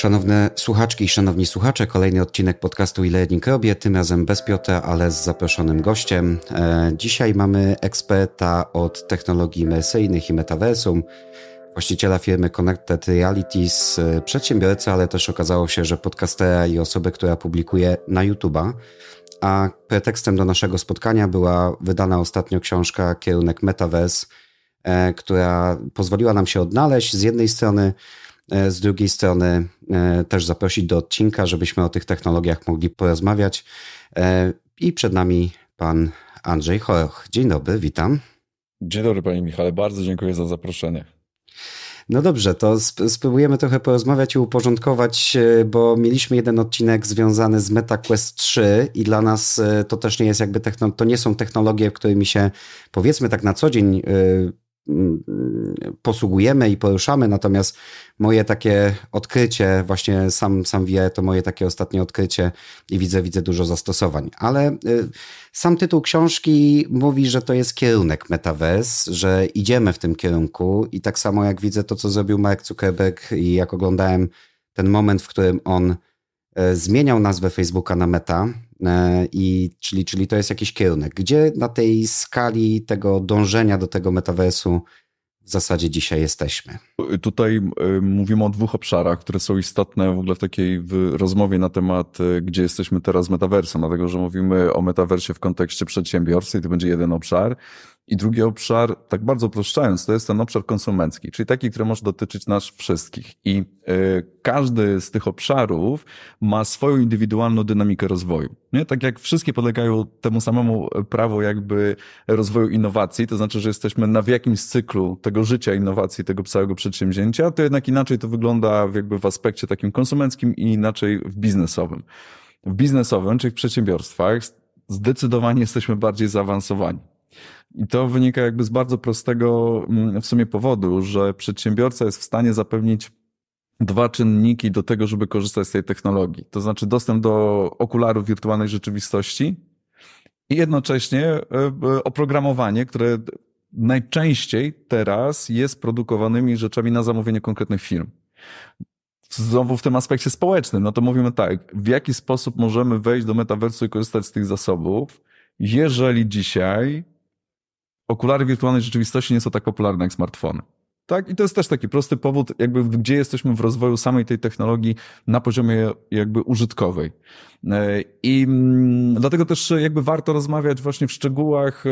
Szanowne słuchaczki i szanowni słuchacze, kolejny odcinek podcastu Ile Jedni Robię, tym razem bez Piotra, ale z zaproszonym gościem. E, dzisiaj mamy eksperta od technologii imersyjnych i metaversum, właściciela firmy Connected Realities, e, przedsiębiorcę, ale też okazało się, że podcastera i osobę, która publikuje na YouTube'a. A pretekstem do naszego spotkania była wydana ostatnio książka Kierunek Metaverse, e, która pozwoliła nam się odnaleźć z jednej strony E, z drugiej strony e, też zaprosić do odcinka, żebyśmy o tych technologiach mogli porozmawiać. E, I przed nami pan Andrzej Choroch. Dzień dobry, witam. Dzień dobry panie Michale, bardzo dziękuję za zaproszenie. No dobrze, to sp spróbujemy trochę porozmawiać i uporządkować, bo mieliśmy jeden odcinek związany z MetaQuest 3 i dla nas to też nie jest jakby to nie są technologie, którymi się powiedzmy tak na co dzień Y, posługujemy i poruszamy, natomiast moje takie odkrycie, właśnie sam, sam wie, to moje takie ostatnie odkrycie i widzę, widzę dużo zastosowań. Ale y, sam tytuł książki mówi, że to jest kierunek Metaverse, że idziemy w tym kierunku i tak samo jak widzę to, co zrobił Mark Zuckerberg i jak oglądałem ten moment, w którym on E, zmieniał nazwę Facebooka na Meta, e, i, czyli, czyli to jest jakiś kierunek. Gdzie na tej skali tego dążenia do tego metaversu w zasadzie dzisiaj jesteśmy? Tutaj e, mówimy o dwóch obszarach, które są istotne w ogóle w takiej rozmowie na temat, gdzie jesteśmy teraz z metaversem, dlatego że mówimy o metaversie w kontekście przedsiębiorstw i to będzie jeden obszar. I drugi obszar, tak bardzo upraszczając, to jest ten obszar konsumencki, czyli taki, który może dotyczyć nas wszystkich. I e, każdy z tych obszarów ma swoją indywidualną dynamikę rozwoju. Nie? Tak jak wszystkie podlegają temu samemu prawu jakby rozwoju innowacji, to znaczy, że jesteśmy na w jakimś cyklu tego życia innowacji, tego całego przedsięwzięcia, to jednak inaczej to wygląda jakby w aspekcie takim konsumenckim i inaczej w biznesowym. W biznesowym, czyli w przedsiębiorstwach, zdecydowanie jesteśmy bardziej zaawansowani. I to wynika jakby z bardzo prostego mm, w sumie powodu, że przedsiębiorca jest w stanie zapewnić dwa czynniki do tego, żeby korzystać z tej technologii. To znaczy dostęp do okularów wirtualnej rzeczywistości i jednocześnie e, e, oprogramowanie, które najczęściej teraz jest produkowanymi rzeczami na zamówienie konkretnych firm. Znowu w tym aspekcie społecznym, no to mówimy tak, w jaki sposób możemy wejść do metaversu i korzystać z tych zasobów, jeżeli dzisiaj okulary wirtualnej rzeczywistości nie są tak popularne jak smartfony. Tak? I to jest też taki prosty powód, jakby gdzie jesteśmy w rozwoju samej tej technologii na poziomie jakby użytkowej. E, I mm, dlatego też e, jakby warto rozmawiać właśnie w szczegółach, e,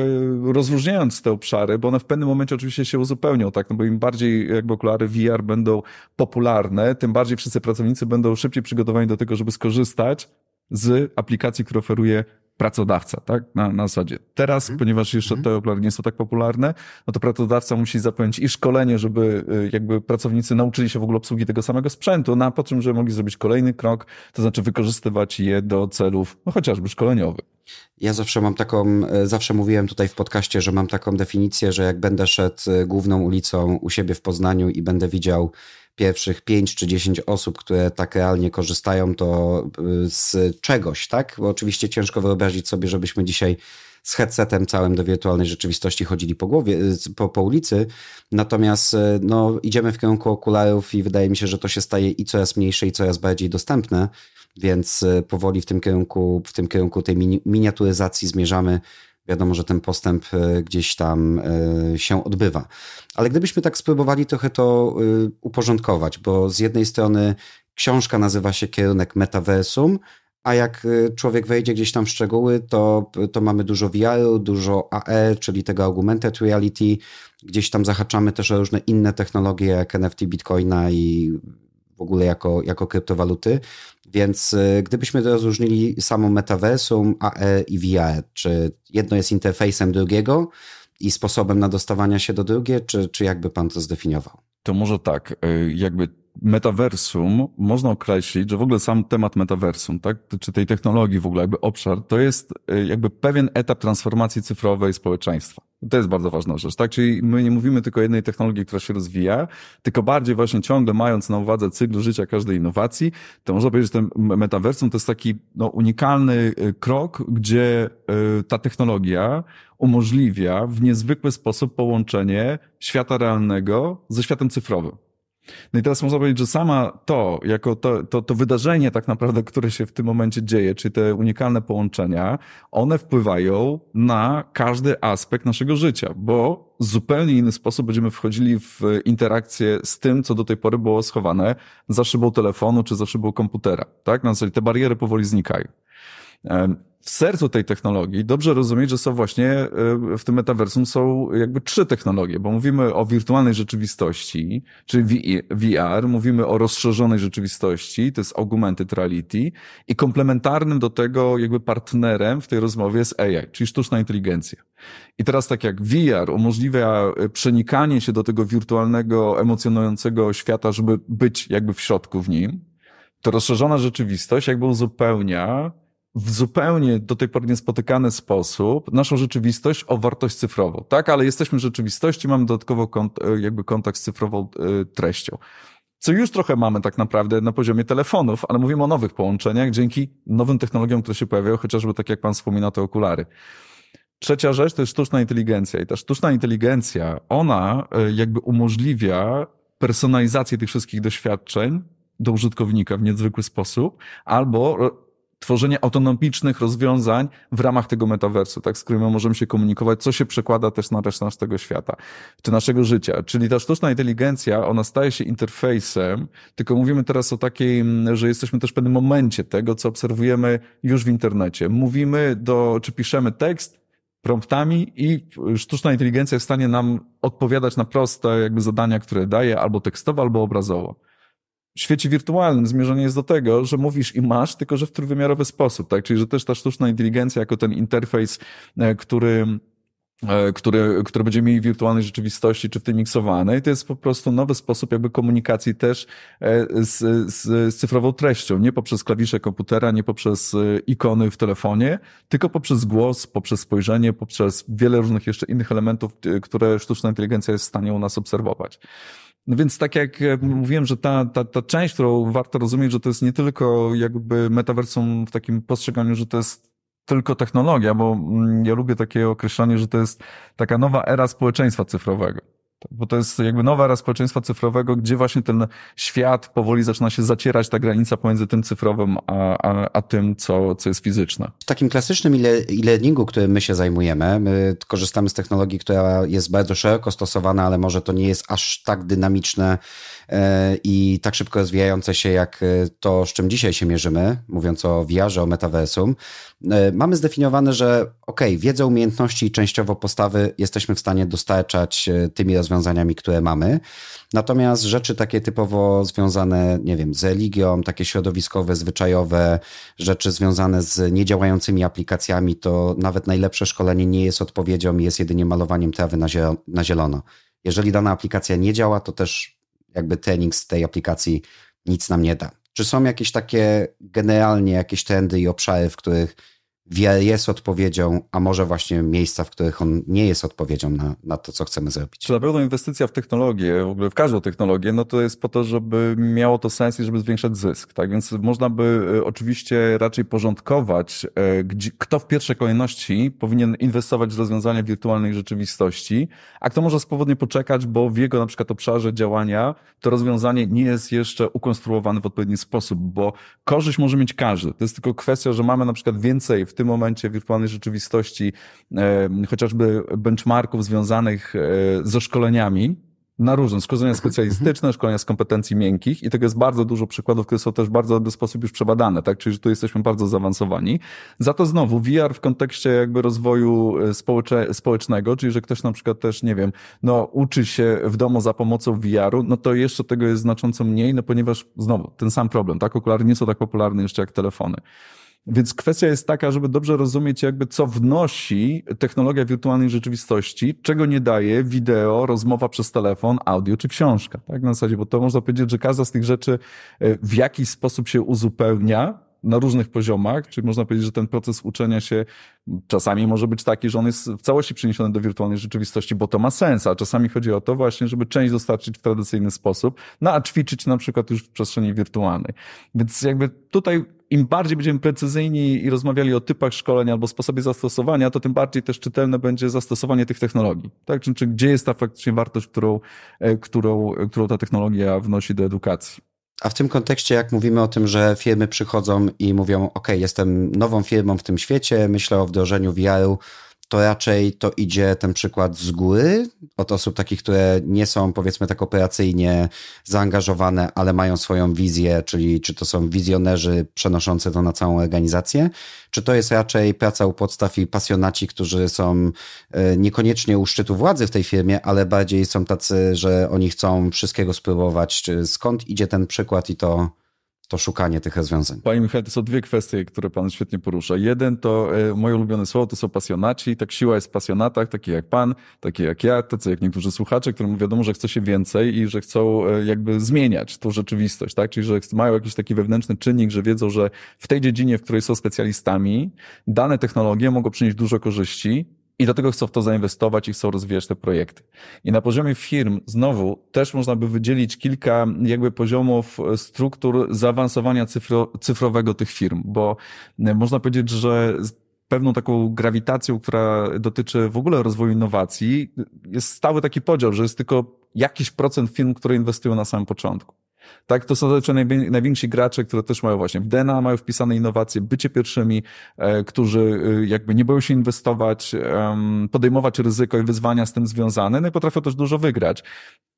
rozróżniając te obszary, bo one w pewnym momencie oczywiście się uzupełnią, tak? No bo im bardziej jakby okulary VR będą popularne, tym bardziej wszyscy pracownicy będą szybciej przygotowani do tego, żeby skorzystać z aplikacji, które oferuje pracodawca, tak? Na, na zasadzie. Teraz, mhm. ponieważ jeszcze mhm. te obszary nie są tak popularne, no to pracodawca musi zapewnić i szkolenie, żeby y, jakby pracownicy nauczyli się w ogóle obsługi tego samego sprzętu, no po czym, żeby mogli zrobić kolejny krok, to znaczy wykorzystywać je do celów no chociażby szkoleniowych. Ja zawsze mam taką, e, zawsze mówiłem tutaj w podcaście, że mam taką definicję, że jak będę szedł e, główną ulicą u siebie w Poznaniu i będę widział pierwszych 5 czy 10 osób, które tak realnie korzystają, to y, z czegoś, tak? Bo oczywiście ciężko wyobrazić sobie, żebyśmy dzisiaj z headsetem całym do wirtualnej rzeczywistości chodzili po głowie, y, po, po ulicy. Natomiast y, no, idziemy w kierunku okularów i wydaje mi się, że to się staje i coraz mniejsze, i coraz bardziej dostępne, więc powoli w tym kierunku, w tym kierunku tej mini miniaturyzacji zmierzamy wiadomo, że ten postęp e, gdzieś tam e, się odbywa. Ale gdybyśmy tak spróbowali trochę to e, uporządkować, bo z jednej strony książka nazywa się Kierunek Metaversum, a jak człowiek wejdzie gdzieś tam w szczegóły, to, to mamy dużo VR-u, dużo AR, czyli tego augmented reality. Gdzieś tam zahaczamy też o różne inne technologie jak NFT, Bitcoina i w ogóle jako, jako kryptowaluty. Więc y, gdybyśmy rozróżnili samo metaversum, AE i VR, e, czy jedno jest interfejsem drugiego i sposobem na dostawania się do drugie, czy, czy jakby pan to zdefiniował? To może tak, y, jakby metaversum można określić, że w ogóle sam temat metaversum, tak, czy tej technologii w ogóle, jakby obszar, to jest y, jakby pewien etap transformacji cyfrowej społeczeństwa. To jest bardzo ważna rzecz, tak? Czyli my nie mówimy tylko o jednej technologii, która się rozwija, tylko bardziej właśnie ciągle mając na uwadze cykl życia każdej innowacji, to można powiedzieć, że ten metaversum to jest taki no, unikalny y, krok, gdzie y, ta technologia umożliwia w niezwykły sposób połączenie świata realnego ze światem cyfrowym. No i teraz można powiedzieć, że sama to, jako to, to, to wydarzenie tak naprawdę, które się w tym momencie dzieje, czy te unikalne połączenia, one wpływają na każdy aspekt naszego życia, bo w zupełnie inny sposób będziemy wchodzili w interakcję z tym, co do tej pory było schowane za szybą telefonu czy za szybą komputera. Tak? Na zasadzie te bariery powoli znikają w sercu tej technologii dobrze rozumieć, że są właśnie e, w tym metaversum są jakby trzy technologie, bo mówimy o wirtualnej rzeczywistości, czyli VR, mówimy o rozszerzonej rzeczywistości, to jest augmented reality i komplementarnym do tego jakby partnerem w tej rozmowie jest AI, czyli sztuczna inteligencja. I teraz tak jak VR umożliwia e, przenikanie się do tego wirtualnego, emocjonującego świata, żeby być jakby w środku w nim, to rozszerzona rzeczywistość jakby uzupełnia w zupełnie do tej pory niespotykany sposób naszą rzeczywistość o wartość cyfrową, tak? Ale jesteśmy w rzeczywistości, mamy dodatkowo kont e, jakby kontakt z cyfrową e, treścią. Co już trochę mamy tak naprawdę na poziomie telefonów, ale mówimy o nowych połączeniach dzięki nowym technologiom, które się pojawiają, chociażby tak jak pan wspomina, te okulary. Trzecia rzecz to jest sztuczna inteligencja i ta sztuczna inteligencja, ona e, jakby umożliwia personalizację tych wszystkich doświadczeń do użytkownika w niezwykły sposób, albo tworzenie autonomicznych rozwiązań w ramach tego metaversu, tak, z którymi możemy się komunikować, co się przekłada też na resztę naszego świata, czy naszego życia. Czyli ta sztuczna inteligencja, ona staje się interfejsem, tylko mówimy teraz o takiej, że jesteśmy też w pewnym momencie tego, co obserwujemy już w internecie. Mówimy do, czy piszemy tekst, promptami i sztuczna inteligencja jest w stanie nam odpowiadać na proste jakby zadania, które daje albo tekstowo, albo obrazowo w świecie wirtualnym zmierzenie jest do tego, że mówisz i masz, tylko że w trójwymiarowy sposób, tak? Czyli, że też ta sztuczna inteligencja jako ten interfejs, e, który które, które będzie mieli w wirtualnej rzeczywistości czy w tej miksowanej. To jest po prostu nowy sposób jakby komunikacji też e, z, z, z cyfrową treścią. Nie poprzez klawisze komputera, nie poprzez e, ikony w telefonie, tylko poprzez głos, poprzez spojrzenie, poprzez wiele różnych jeszcze innych elementów, które sztuczna inteligencja jest w stanie u nas obserwować. No więc tak jak e, mówiłem, że ta, ta, ta część, którą warto rozumieć, że to jest nie tylko jakby metaversum w takim postrzeganiu, że to jest tylko technologia, bo mm, ja lubię takie określenie, że to jest taka nowa era społeczeństwa cyfrowego. Bo to jest jakby nowa era społeczeństwa cyfrowego, gdzie właśnie ten świat powoli zaczyna się zacierać, ta granica pomiędzy tym cyfrowym, a, a, a tym, co, co jest fizyczne. W takim klasycznym e-, e-learningu, którym my się zajmujemy, my korzystamy z technologii, która jest bardzo szeroko stosowana, ale może to nie jest aż tak dynamiczne E, i tak szybko rozwijające się jak e, to, z czym dzisiaj się mierzymy, mówiąc o vr o metaversum, e, mamy zdefiniowane, że ok, wiedzę, umiejętności i częściowo postawy jesteśmy w stanie dostarczać tymi rozwiązaniami, które mamy. Natomiast rzeczy takie typowo związane, nie wiem, z religią, takie środowiskowe, zwyczajowe, rzeczy związane z niedziałającymi aplikacjami, to nawet najlepsze szkolenie nie jest odpowiedzią, jest jedynie malowaniem trawy na zielono. Jeżeli dana aplikacja nie działa, to też jakby trening z tej aplikacji nic nam nie da. Czy są jakieś takie generalnie jakieś trendy i obszary, w których jest odpowiedzią, a może właśnie miejsca, w których on nie jest odpowiedzią na, na to, co chcemy zrobić. Czy na pewno inwestycja w technologię, w ogóle w każdą technologię, no to jest po to, żeby miało to sens i żeby zwiększać zysk, tak? Więc można by e, oczywiście raczej porządkować, e, gdzie, kto w pierwszej kolejności powinien inwestować w rozwiązania wirtualnej rzeczywistości, a kto może swobodnie poczekać, bo w jego na przykład obszarze działania to rozwiązanie nie jest jeszcze ukonstruowane w odpowiedni sposób, bo korzyść może mieć każdy. To jest tylko kwestia, że mamy na przykład więcej w tym momencie wirtualnej rzeczywistości, e, chociażby benchmarków związanych e, ze szkoleniami, na różne szkolenia mhm. specjalistyczne, szkolenia z kompetencji miękkich i tego jest bardzo dużo przykładów, które są też bardzo dobry sposób już przebadane, tak? Czyli, że tu jesteśmy bardzo zaawansowani. Za to znowu VR w kontekście jakby rozwoju e, społecze, społecznego, czyli, że ktoś na przykład też, nie wiem, no, uczy się w domu za pomocą VR-u, no to jeszcze tego jest znacząco mniej, no ponieważ znowu ten sam problem, tak? Okulary nie są tak popularne jeszcze jak telefony. Więc kwestia jest taka, żeby dobrze rozumieć jakby co wnosi technologia wirtualnej rzeczywistości, czego nie daje wideo, rozmowa przez telefon, audio czy książka. Tak na zasadzie, bo to można powiedzieć, że każda z tych rzeczy e, w jakiś sposób się uzupełnia, na różnych poziomach, czyli można powiedzieć, że ten proces uczenia się czasami może być taki, że on jest w całości przeniesiony do wirtualnej rzeczywistości, bo to ma sens, a czasami chodzi o to właśnie, żeby część dostarczyć w tradycyjny sposób, no a ćwiczyć na przykład już w przestrzeni wirtualnej. Więc jakby tutaj im bardziej będziemy precyzyjni i rozmawiali o typach szkolenia albo sposobie zastosowania, to tym bardziej też czytelne będzie zastosowanie tych technologii. Tak? Czy, czy gdzie jest ta faktycznie wartość, którą, e, którą, e, którą ta technologia wnosi do edukacji? A w tym kontekście, jak mówimy o tym, że firmy przychodzą i mówią: OK, jestem nową firmą w tym świecie, myślę o wdrożeniu VR-u, to raczej to idzie ten przykład z góry, od osób takich, które nie są powiedzmy tak operacyjnie zaangażowane, ale mają swoją wizję, czyli czy to są wizjonerzy przenoszący to na całą organizację, czy to jest raczej praca u podstaw i pasjonaci, którzy są e, niekoniecznie u szczytu władzy w tej firmie, ale bardziej są tacy, że oni chcą wszystkiego spróbować. Skąd idzie ten przykład i to to szukanie tych rozwiązań. Panie Michał, to są dwie kwestie, które Pan świetnie porusza. Jeden to e, moje ulubione słowo to są pasjonaci. Tak siła jest w pasjonatach, takie jak Pan, takie jak ja, tacy jak niektórzy słuchacze, którym wiadomo, że chce się więcej i że chcą e, jakby zmieniać tą rzeczywistość, tak? Czyli że mają jakiś taki wewnętrzny czynnik, że wiedzą, że w tej dziedzinie, w której są specjalistami, dane technologie mogą przynieść dużo korzyści, i dlatego chcą w to zainwestować i chcą rozwijać te projekty. I na poziomie firm znowu też można by wydzielić kilka jakby poziomów e, struktur zaawansowania cyfro, cyfrowego tych firm, bo e, można powiedzieć, że pewną taką grawitacją, która dotyczy w ogóle rozwoju innowacji, jest stały taki podział, że jest tylko jakiś procent firm, które inwestują na samym początku. Tak, to są zazwyczaj najwięksi gracze, które też mają właśnie w DNA, mają wpisane innowacje, bycie pierwszymi, e, którzy e, jakby nie boją się inwestować, e, podejmować ryzyko i wyzwania z tym związane, no i potrafią też dużo wygrać.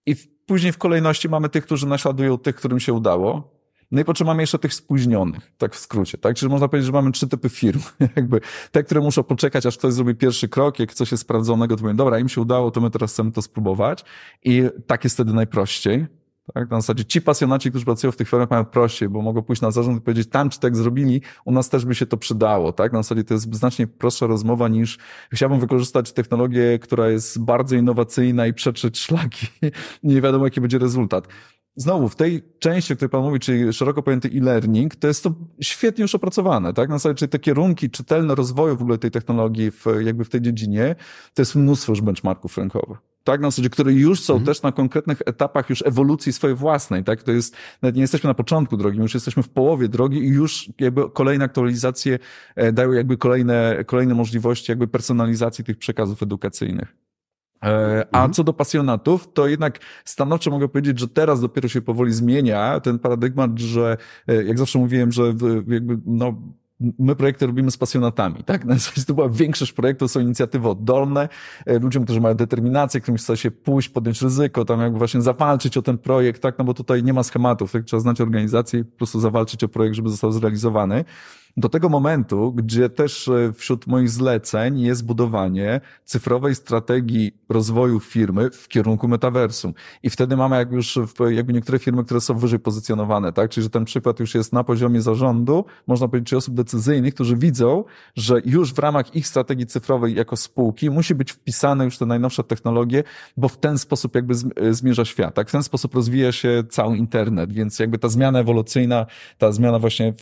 I w, później w kolejności mamy tych, którzy naśladują tych, którym się udało, no i potem mamy jeszcze tych spóźnionych, tak w skrócie, tak? Czyli można powiedzieć, że mamy trzy typy firm, jakby te, które muszą poczekać, aż ktoś zrobi pierwszy krok, jak coś jest sprawdzonego, to mówią, dobra, im się udało, to my teraz chcemy to spróbować i tak jest wtedy najprościej. Tak? Na zasadzie ci pasjonaci, którzy pracują w tych firmach mają prościej, bo mogą pójść na zarząd i powiedzieć tam czy tak zrobili, u nas też by się to przydało. Tak? Na zasadzie to jest znacznie prostsza rozmowa niż chciałbym wykorzystać technologię, która jest bardzo innowacyjna i przetrzeć szlaki. Nie wiadomo jaki będzie rezultat znowu w tej części, o której Pan mówi, czyli szeroko pojęty e-learning, to jest to świetnie już opracowane, tak? Na zasadzie, czyli te kierunki czytelne rozwoju w ogóle tej technologii w, jakby w tej dziedzinie, to jest mnóstwo już benchmarków rynkowych tak, na zasadzie, które już są mhm. też na konkretnych etapach już ewolucji swojej własnej, tak, to jest, nawet nie jesteśmy na początku drogi, już jesteśmy w połowie drogi i już jakby kolejne aktualizacje e, dają jakby kolejne, kolejne możliwości jakby personalizacji tych przekazów edukacyjnych. E, a mhm. co do pasjonatów, to jednak stanowczo mogę powiedzieć, że teraz dopiero się powoli zmienia ten paradygmat, że e, jak zawsze mówiłem, że jakby no, my projekty robimy z pasjonatami, tak? Na no, zasadzie to była większość projektów są inicjatywy oddolne, e, ludziom, którzy mają determinację, którym chce się pójść, podjąć ryzyko, tam jakby właśnie zawalczyć o ten projekt, tak? No bo tutaj nie ma schematów, tak? Trzeba znać organizację i po prostu zawalczyć o projekt, żeby został zrealizowany do tego momentu, gdzie też e, wśród moich zleceń jest budowanie cyfrowej strategii rozwoju firmy w kierunku metaversum. I wtedy mamy jak już jakby niektóre firmy, które są wyżej pozycjonowane, tak? Czyli że ten przykład już jest na poziomie zarządu, można powiedzieć, czy osób decyzyjnych, którzy widzą, że już w ramach ich strategii cyfrowej jako spółki musi być wpisane już te najnowsze technologie, bo w ten sposób jakby e, zmierza świat, tak? W ten sposób rozwija się cały internet, więc jakby ta zmiana ewolucyjna, ta zmiana właśnie e,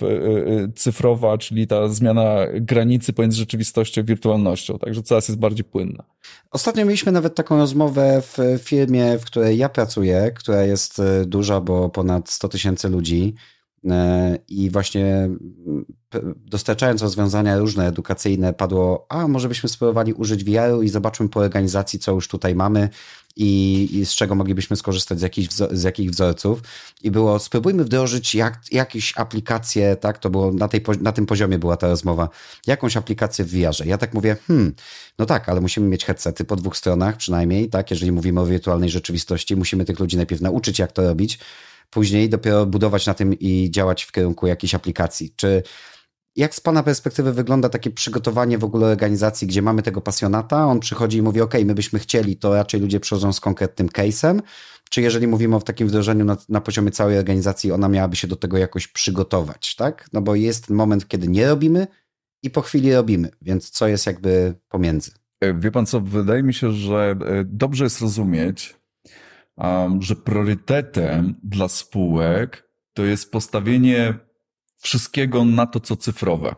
cyfrowa, cyfrowa, czyli ta zmiana granicy pomiędzy rzeczywistością i wirtualnością, także coraz jest bardziej płynna. Ostatnio mieliśmy nawet taką rozmowę w firmie, w której ja pracuję, która jest y, duża, bo ponad 100 tysięcy ludzi y, i właśnie dostarczając rozwiązania różne edukacyjne, padło, a może byśmy spróbowali użyć VR-u i zobaczmy po organizacji, co już tutaj mamy i, i z czego moglibyśmy skorzystać z, jakich, z jakich wzorców. I było, spróbujmy wdrożyć jak, jakieś aplikacje, tak, to było, na, tej, na tym poziomie była ta rozmowa, jakąś aplikację w VR-ze. Ja tak mówię, hmm, no tak, ale musimy mieć headsety po dwóch stronach przynajmniej, tak, jeżeli mówimy o wirtualnej rzeczywistości, musimy tych ludzi najpierw nauczyć, jak to robić, później dopiero budować na tym i działać w kierunku jakiejś aplikacji. Czy jak z Pana perspektywy wygląda takie przygotowanie w ogóle organizacji, gdzie mamy tego pasjonata, on przychodzi i mówi, ok, my byśmy chcieli, to raczej ludzie przychodzą z konkretnym case'em, czy jeżeli mówimy o takim wdrożeniu na, na, poziomie całej organizacji, ona miałaby się do tego jakoś przygotować, tak? No bo jest moment, kiedy nie robimy i po chwili robimy, więc co jest jakby pomiędzy? E, wie Pan co, wydaje mi się, że e, dobrze jest rozumieć, że priorytetem dla spółek to jest postawienie wszystkiego na to, co cyfrowe.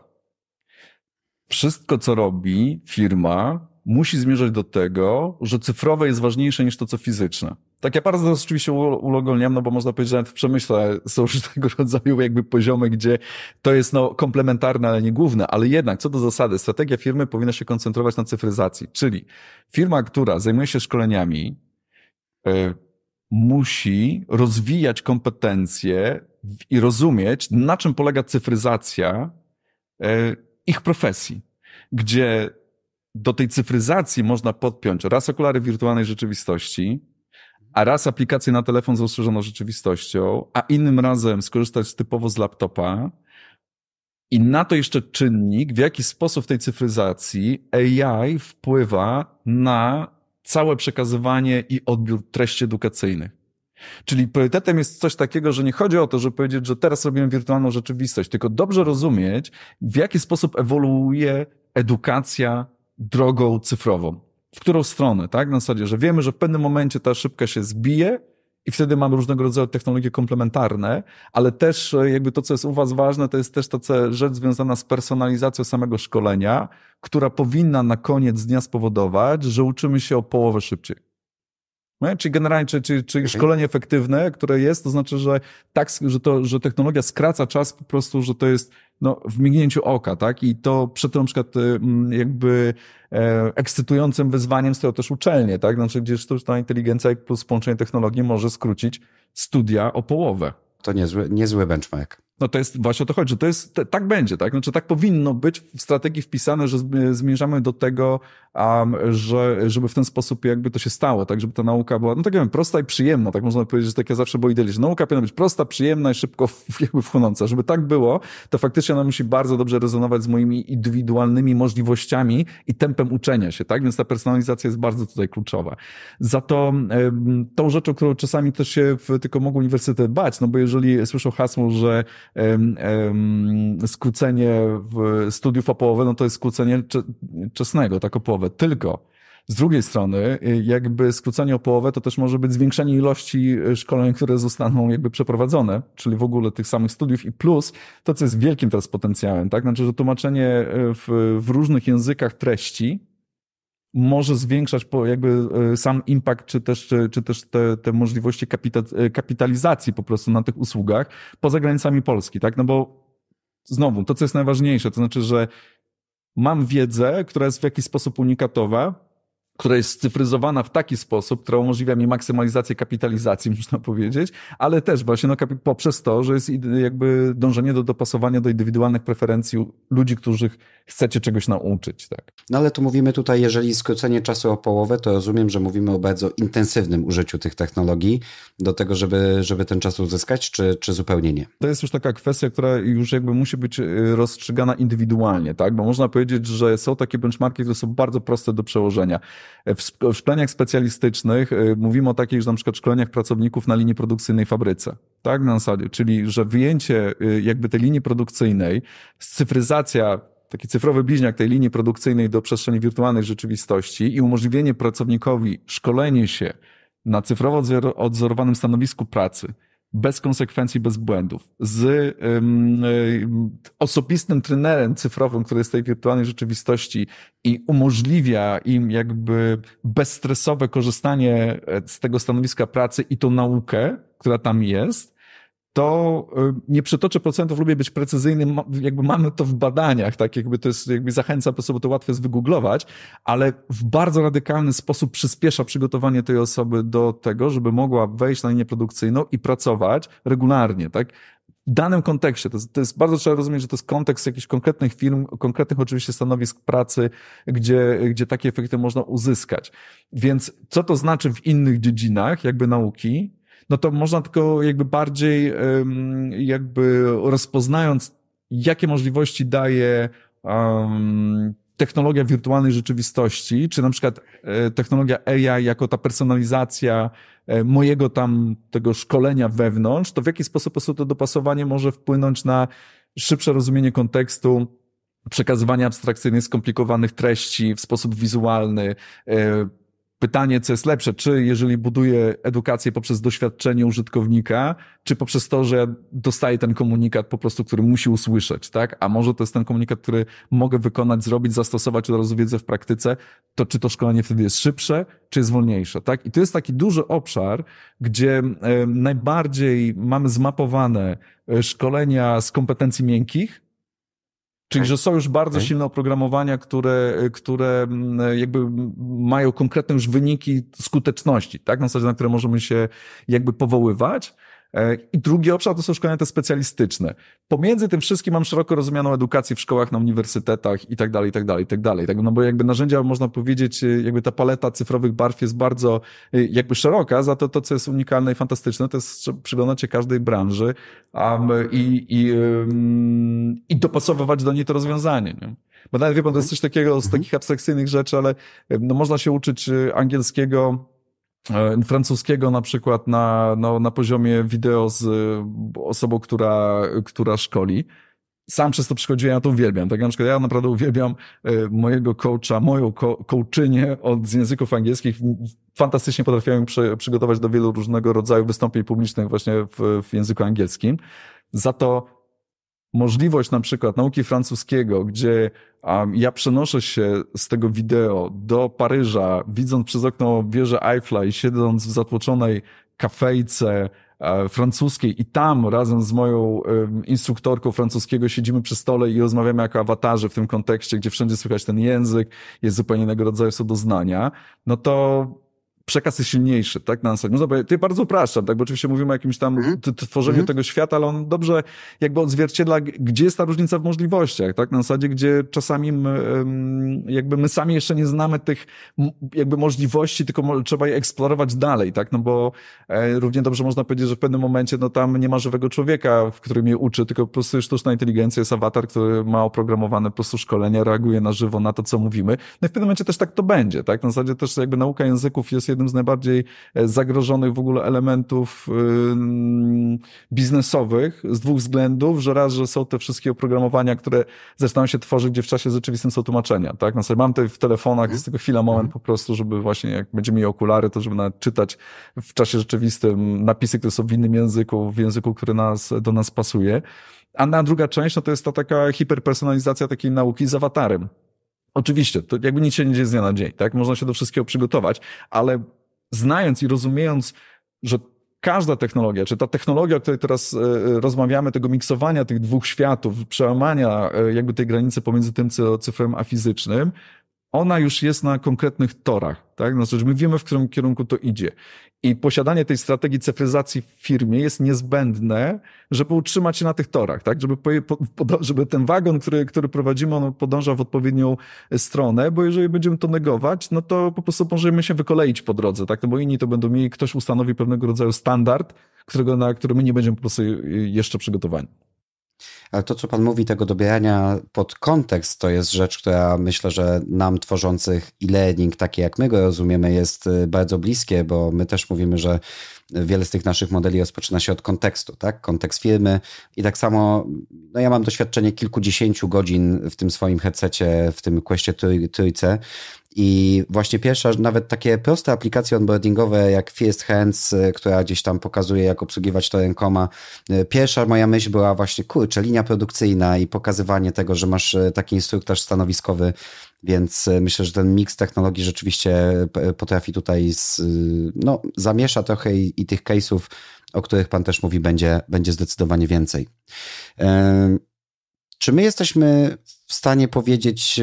Wszystko, co robi firma, musi zmierzać do tego, że cyfrowe jest ważniejsze niż to, co fizyczne. Tak ja bardzo oczywiście ulogolniam, no bo można powiedzieć, że nawet w przemyśle są już tego rodzaju jakby poziomy, gdzie to jest no komplementarne, ale nie główne. Ale jednak, co do zasady, strategia firmy powinna się koncentrować na cyfryzacji. Czyli firma, która zajmuje się szkoleniami, e, musi rozwijać kompetencje i rozumieć, na czym polega cyfryzacja e, ich profesji, gdzie do tej cyfryzacji można podpiąć raz okulary wirtualnej rzeczywistości, a raz aplikację na telefon z rozszerzoną rzeczywistością, a innym razem skorzystać typowo z laptopa. I na to jeszcze czynnik, w jaki sposób w tej cyfryzacji AI wpływa na całe przekazywanie i odbiór treści edukacyjnych. Czyli priorytetem jest coś takiego, że nie chodzi o to, żeby powiedzieć, że teraz robimy wirtualną rzeczywistość, tylko dobrze rozumieć, w jaki sposób ewoluuje edukacja drogą cyfrową. W którą stronę, tak? Na zasadzie, że wiemy, że w pewnym momencie ta szybka się zbije, i wtedy mamy różnego rodzaju technologie komplementarne, ale też e, jakby to, co jest u Was ważne, to jest też ta rzecz związana z personalizacją samego szkolenia, która powinna na koniec dnia spowodować, że uczymy się o połowę szybciej. Nie? No Czyli generalnie, czy, czy, czy szkolenie efektywne, które jest, to znaczy, że tak, że, to, że technologia skraca czas po prostu, że to jest no, w mignięciu oka, tak? I to przed tym na przykład jakby e, ekscytującym wyzwaniem stoją też uczelnie, tak? Znaczy, gdzie sztuczna inteligencja plus połączenie technologii może skrócić studia o połowę. To niezły, niezły benchmark. No to jest właśnie o to chodzi, że to jest, tak będzie, tak? Znaczy tak powinno być w strategii wpisane, że zmierzamy do tego, um, że, żeby w ten sposób jakby to się stało, tak? Żeby ta nauka była, no tak wiem, prosta i przyjemna, tak można powiedzieć, że tak ja zawsze było idealnie, że nauka powinna być prosta, przyjemna i szybko jakby wchłonąca. Żeby tak było, to faktycznie ona musi bardzo dobrze rezonować z moimi indywidualnymi możliwościami i tempem uczenia się, tak? Więc ta personalizacja jest bardzo tutaj kluczowa. Za to tą rzeczą, którą czasami też się w, tylko mogą uniwersytet bać, no bo jeżeli słyszą hasło, że skrócenie studiów o połowę, no to jest skrócenie czesnego, tak o połowę. Tylko z drugiej strony, y, jakby skrócenie o połowę, to też może być zwiększenie ilości y, szkoleń, które zostaną jakby przeprowadzone, czyli w ogóle tych samych studiów i plus to, co jest wielkim teraz potencjałem, tak? Znaczy, że tłumaczenie y, w, w różnych językach treści, może zwiększać jakby e, sam impact, czy też, czy też te, te możliwości e, kapitalizacji po prostu na tych usługach poza granicami Polski, tak? No bo znowu, to co jest najważniejsze, to znaczy, że mam wiedzę, która jest w jakiś sposób unikatowa, która jest cyfryzowana w taki sposób, która umożliwia mi maksymalizację kapitalizacji, można powiedzieć, ale też właśnie no, poprzez to, że jest jakby dążenie do dopasowania do indywidualnych preferencji ludzi, których chcecie czegoś nauczyć. Tak. No ale tu mówimy tutaj, jeżeli skrócenie czasu o połowę, to rozumiem, że mówimy o bardzo intensywnym użyciu tych technologii do tego, żeby, żeby ten czas uzyskać, czy, czy zupełnie nie? To jest już taka kwestia, która już jakby musi być e, rozstrzygana indywidualnie, tak? Bo można powiedzieć, że są takie benchmarki, które są bardzo proste do przełożenia. W szkoleniach specjalistycznych y, mówimy o takich, że na przykład szkoleniach pracowników na linii produkcyjnej fabryce. Tak, na zasadzie, czyli że wyjęcie y, jakby tej linii produkcyjnej, cyfryzacja taki cyfrowy bliźniak tej linii produkcyjnej do przestrzeni wirtualnej rzeczywistości i umożliwienie pracownikowi szkolenie się na cyfrowo odzorowanym stanowisku pracy bez konsekwencji, bez błędów, z um, osobistym trenerem cyfrowym, który jest w tej wirtualnej rzeczywistości i umożliwia im jakby bezstresowe korzystanie e, z tego stanowiska pracy i tą naukę, która tam jest, to y, nie przytoczę procentów, lubię być precyzyjny, jakby mamy to w badaniach, tak jakby to jest, jakby zachęca po prostu, to łatwo jest wygooglować, ale w bardzo radykalny sposób przyspiesza przygotowanie tej osoby do tego, żeby mogła wejść na linię produkcyjną i pracować regularnie, tak? W danym kontekście, to jest, to jest, bardzo trzeba rozumieć, że to jest kontekst jakichś konkretnych firm, konkretnych oczywiście stanowisk pracy, gdzie, gdzie takie efekty można uzyskać. Więc co to znaczy w innych dziedzinach, jakby nauki, no to można tylko jakby bardziej jakby rozpoznając, jakie możliwości daje technologia wirtualnej rzeczywistości, czy na przykład e, technologia AI jako ta personalizacja e, mojego tam tego szkolenia wewnątrz, to w jaki sposób po prostu to dopasowanie może wpłynąć na szybsze rozumienie kontekstu, przekazywanie abstrakcyjnych, skomplikowanych treści w sposób wizualny, e, Pytanie, co jest lepsze, czy jeżeli buduję edukację poprzez doświadczenie użytkownika, czy poprzez to, że ja dostaję ten komunikat po prostu, który musi usłyszeć, tak? A może to jest ten komunikat, który mogę wykonać, zrobić, zastosować od razu wiedzę w praktyce, to czy to szkolenie wtedy jest szybsze, czy jest wolniejsze, tak? I to jest taki duży obszar, gdzie najbardziej mamy zmapowane e, szkolenia z kompetencji miękkich, Czyli, tak. że są już bardzo okay. silne oprogramowania, które, które mm, jakby mają konkretne już wyniki skuteczności, tak? Na zasadzie, na które możemy się jakby powoływać. E, I drugi obszar to są szkolenia te specjalistyczne. Pomiędzy tym wszystkim mam szeroko rozumianą edukację w szkołach, na uniwersytetach i tak dalej, i tak dalej, i tak dalej. Tak, no bo jakby narzędzia, można powiedzieć, y, jakby ta paleta cyfrowych barw jest bardzo y, jakby szeroka, za to to, co jest unikalne i fantastyczne, to jest przyglądać się każdej branży um, i, i, um, i dopasowywać do niej to rozwiązanie. Nie? Bo nawet wie pan, to jest coś takiego z mhm. takich abstrakcyjnych rzeczy, ale y, no, można się uczyć angielskiego E, francuskiego na przykład na, no, na poziomie wideo z e, osobą, która, która szkoli. Sam przez to przychodziłem, ja to uwielbiam. Tak na przykład ja naprawdę uwielbiam e, mojego coacha, moją coachynię od, z języków angielskich. Fantastycznie potrafiłem przy, przygotować do wielu różnego rodzaju wystąpień publicznych właśnie w, w języku angielskim. Za to możliwość na przykład nauki francuskiego, gdzie um, ja przenoszę się z tego wideo do Paryża, widząc przez okno wieżę Eiffla i siedząc w zatłoczonej kafejce e, francuskiej i tam razem z moją e, instruktorką francuskiego siedzimy przy stole i rozmawiamy jako awatarzy w tym kontekście, gdzie wszędzie słychać ten język, jest zupełnie innego rodzaju są doznania, no to przekaz jest silniejszy, tak? Na zasadzie, no zobacz, ty bardzo upraszczam, tak? Bo oczywiście mówimy o jakimś tam mhm. tworzeniu mhm. tego świata, ale on dobrze jakby odzwierciedla, gdzie jest ta różnica w możliwościach, tak? Na zasadzie, gdzie czasami my, jakby my sami jeszcze nie znamy tych jakby możliwości, tylko trzeba je eksplorować dalej, tak? No bo e, równie dobrze można powiedzieć, że w pewnym momencie, no tam nie ma żywego człowieka, w którym je uczy, tylko po prostu sztuczna inteligencja jest awatar, który ma oprogramowane po prostu szkolenia, reaguje na żywo na to, co mówimy. No i w pewnym momencie też tak to będzie, tak? Na zasadzie też jakby nauka języków jest jednym jednym z najbardziej e, zagrożonych w ogóle elementów biznesowych z dwóch względów, że raz, że są te wszystkie oprogramowania, które zaczynają się tworzyć, gdzie w czasie rzeczywistym są tłumaczenia, tak? No sobie mam tutaj w telefonach, jest mhm. tego chwila, moment mhm. po prostu, żeby właśnie jak będziemy mieli okulary, to żeby czytać w czasie rzeczywistym napisy, które są w innym języku, w języku, który nas, do nas pasuje. A na druga część, no to jest ta taka hiperpersonalizacja takiej nauki z awatarem. Oczywiście, to jakby nic się nie dzieje z dnia na dzień, tak? Można się do wszystkiego przygotować, ale znając i rozumiejąc, że każda technologia, czy ta technologia, o której teraz e, rozmawiamy, tego miksowania tych dwóch światów, przełamania e, jakby tej granicy pomiędzy tym cyfrem a fizycznym, ona już jest na konkretnych torach, tak? No, znaczy, my wiemy, w którym kierunku to idzie. I posiadanie tej strategii cyfryzacji w firmie jest niezbędne, żeby utrzymać się na tych torach, tak? Żeby, żeby ten wagon, który, który prowadzimy, on podąża w odpowiednią stronę, bo jeżeli będziemy to negować, no to po prostu możemy się wykoleić po drodze, tak? No bo inni to będą mieli, ktoś ustanowi pewnego rodzaju standard, którego, na który my nie będziemy po prostu y, jeszcze przygotowani. Ale to, co Pan mówi, tego dobierania pod kontekst, to jest rzecz, która myślę, że nam tworzących e-learning, takie jak my go rozumiemy, jest y, bardzo bliskie, bo my też mówimy, że wiele z tych naszych modeli rozpoczyna się od kontekstu, tak? Kontekst firmy i tak samo, no ja mam doświadczenie kilkudziesięciu godzin w tym swoim headsetie, w tym kwestie trójce i właśnie pierwsza, nawet takie proste aplikacje onboardingowe jak First Hands, y, która gdzieś tam pokazuje, jak obsługiwać to rękoma. Y, pierwsza moja myśl była właśnie, kurczę, linia produkcyjna i pokazywanie tego, że masz y, taki instruktaż stanowiskowy, więc myślę, że ten miks technologii rzeczywiście potrafi tutaj, z, no, zamiesza trochę i, i tych case'ów, o których Pan też mówi, będzie, będzie zdecydowanie więcej. Czy my jesteśmy w stanie powiedzieć,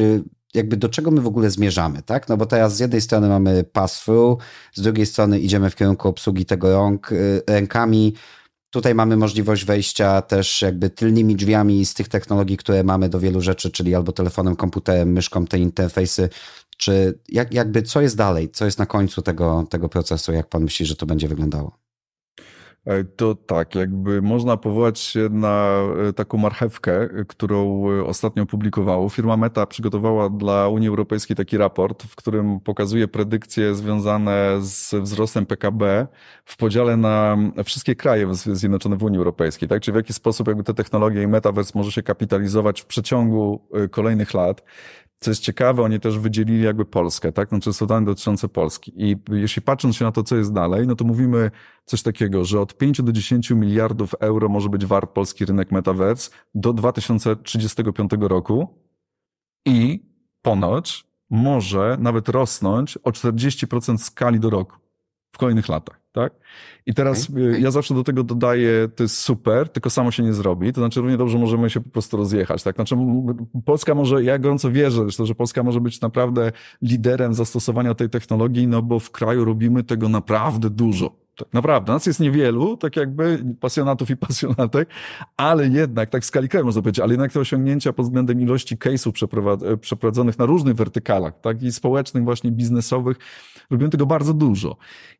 jakby do czego my w ogóle zmierzamy, tak? No bo teraz z jednej strony mamy pass-through, z drugiej strony idziemy w kierunku obsługi tego rąk, y, rękami. Tutaj mamy możliwość wejścia też jakby tylnymi drzwiami z tych technologii, które mamy do wielu rzeczy, czyli albo telefonem, komputerem, myszką, te interfejsy. Czy jak, jakby co jest dalej? Co jest na końcu tego, tego procesu? Jak pan myśli, że to będzie wyglądało? E, to tak, jakby można powołać się na e, taką marchewkę, e, którą ostatnio publikowało. Firma Meta przygotowała dla Unii Europejskiej taki raport, w którym pokazuje predykcje związane z wzrostem PKB w podziale na wszystkie kraje zjednoczone w Unii Europejskiej, tak? czy w jaki sposób jakby te technologie i metaverse może się kapitalizować w przeciągu kolejnych lat. Co jest ciekawe, oni też wydzielili jakby Polskę, tak? Znaczy dane dotyczące Polski. I jeśli patrząc się na to, co jest dalej, no to mówimy coś takiego, że od 5 do 10 miliardów euro może być wart polski rynek metaverse do 2035 roku i ponoć może nawet rosnąć o 40% skali do roku w kolejnych latach. Tak? I teraz okay. ja zawsze do tego dodaję, to jest super, tylko samo się nie zrobi. To znaczy, równie dobrze możemy się po prostu rozjechać. Tak? Znaczy, Polska może, ja gorąco wierzę zresztą, że Polska może być naprawdę liderem zastosowania tej technologii, no bo w kraju robimy tego naprawdę dużo tak naprawdę nas jest niewielu, tak jakby pasjonatów i pasjonatek, ale jednak, tak w skali kraju można powiedzieć, ale jednak te osiągnięcia pod względem ilości case'ów e, przeprowadzonych na różnych wertykalach, tak i społecznych, właśnie biznesowych, robimy tego bardzo dużo.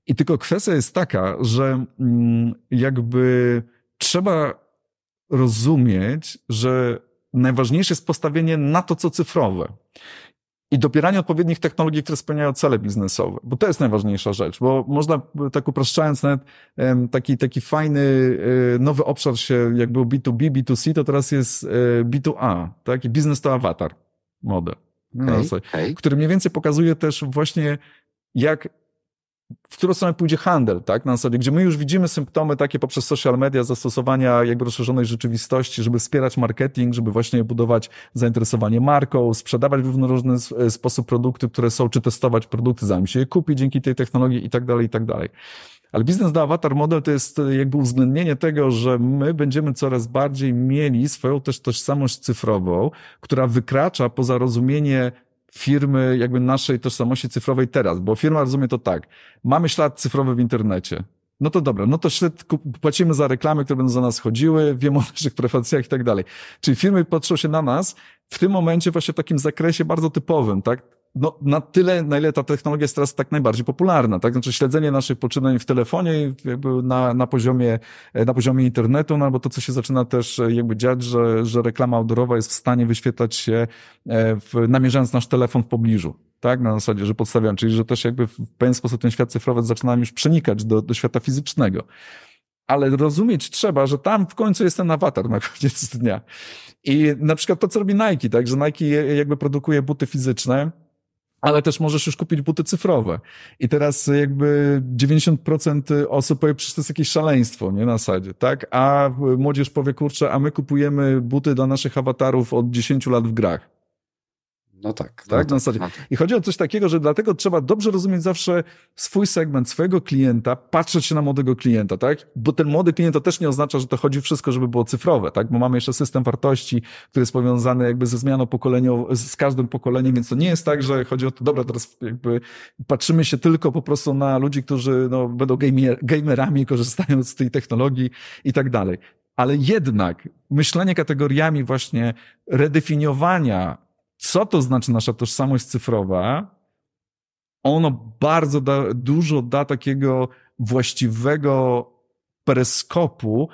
I tylko kwestia jest taka, że mm, jakby trzeba rozumieć, że najważniejsze jest postawienie na to, co cyfrowe i dobieranie odpowiednich technologii, które spełniają cele biznesowe, bo to jest najważniejsza rzecz, bo można, tak upraszczając nawet, taki, taki fajny y, nowy obszar się, jak był B2B, B2C, to teraz jest y, B2A, tak? biznes to awatar, model, okay, okay. który mniej więcej pokazuje też właśnie, jak w którą stronę pójdzie handel, tak, na zasadzie, gdzie my już widzimy symptomy takie poprzez social media, zastosowania jakby rozszerzonej rzeczywistości, żeby wspierać marketing, żeby właśnie budować zainteresowanie marką, sprzedawać w różnorodny e, sposób produkty, które są, czy testować produkty, zanim się je kupi dzięki tej technologii i tak dalej, i tak dalej. Ale biznes na avatar model to jest e, jakby uwzględnienie tego, że my będziemy coraz bardziej mieli swoją też tożsamość cyfrową, która wykracza poza rozumienie firmy, jakby naszej tożsamości cyfrowej teraz, bo firma rozumie to tak. Mamy ślad cyfrowy w internecie. No to dobra, no to ślad płacimy za reklamy, które będą za nas chodziły, wiemy o naszych preferencjach i tak dalej. Czyli firmy patrzą się na nas w tym momencie właśnie w takim zakresie bardzo typowym, tak? no, na tyle, na ile ta technologia jest teraz tak najbardziej popularna, tak? Znaczy śledzenie naszych poczynań w telefonie jakby na, na poziomie, na poziomie internetu, no albo to, co się zaczyna też e, jakby dziać, że, że reklama outdoorowa jest w stanie wyświetlać się e, w, namierzając nasz telefon w pobliżu, tak? Na zasadzie, że podstawiam, czyli że też jakby w pewien sposób ten świat cyfrowy zaczyna już przenikać do, do świata fizycznego ale rozumieć trzeba, że tam w końcu jest ten awatar na koniec dnia. I na przykład to, co robi Nike, tak, że Nike jakby produkuje buty fizyczne, ale też możesz już kupić buty cyfrowe. I teraz jakby 90% osób powie, przecież to jest jakieś szaleństwo, nie, na sadzie, tak? A młodzież powie, kurczę, a my kupujemy buty dla naszych awatarów od 10 lat w grach. No tak, tak, Tak. I chodzi o coś takiego, że dlatego trzeba dobrze rozumieć zawsze swój segment, swojego klienta, patrzeć się na młodego klienta, tak? Bo ten młody klient to też nie oznacza, że to chodzi wszystko, żeby było cyfrowe, tak? Bo mamy jeszcze system wartości, który jest powiązany jakby ze zmianą pokoleniową, z każdym pokoleniem, więc to nie jest tak, że chodzi o to, dobra, teraz jakby patrzymy się tylko po prostu na ludzi, którzy no, będą gamer, gamerami, korzystają z tej technologii i tak dalej. Ale jednak myślenie kategoriami właśnie redefiniowania co to znaczy nasza tożsamość cyfrowa, ono bardzo da, dużo da takiego właściwego peryskopu,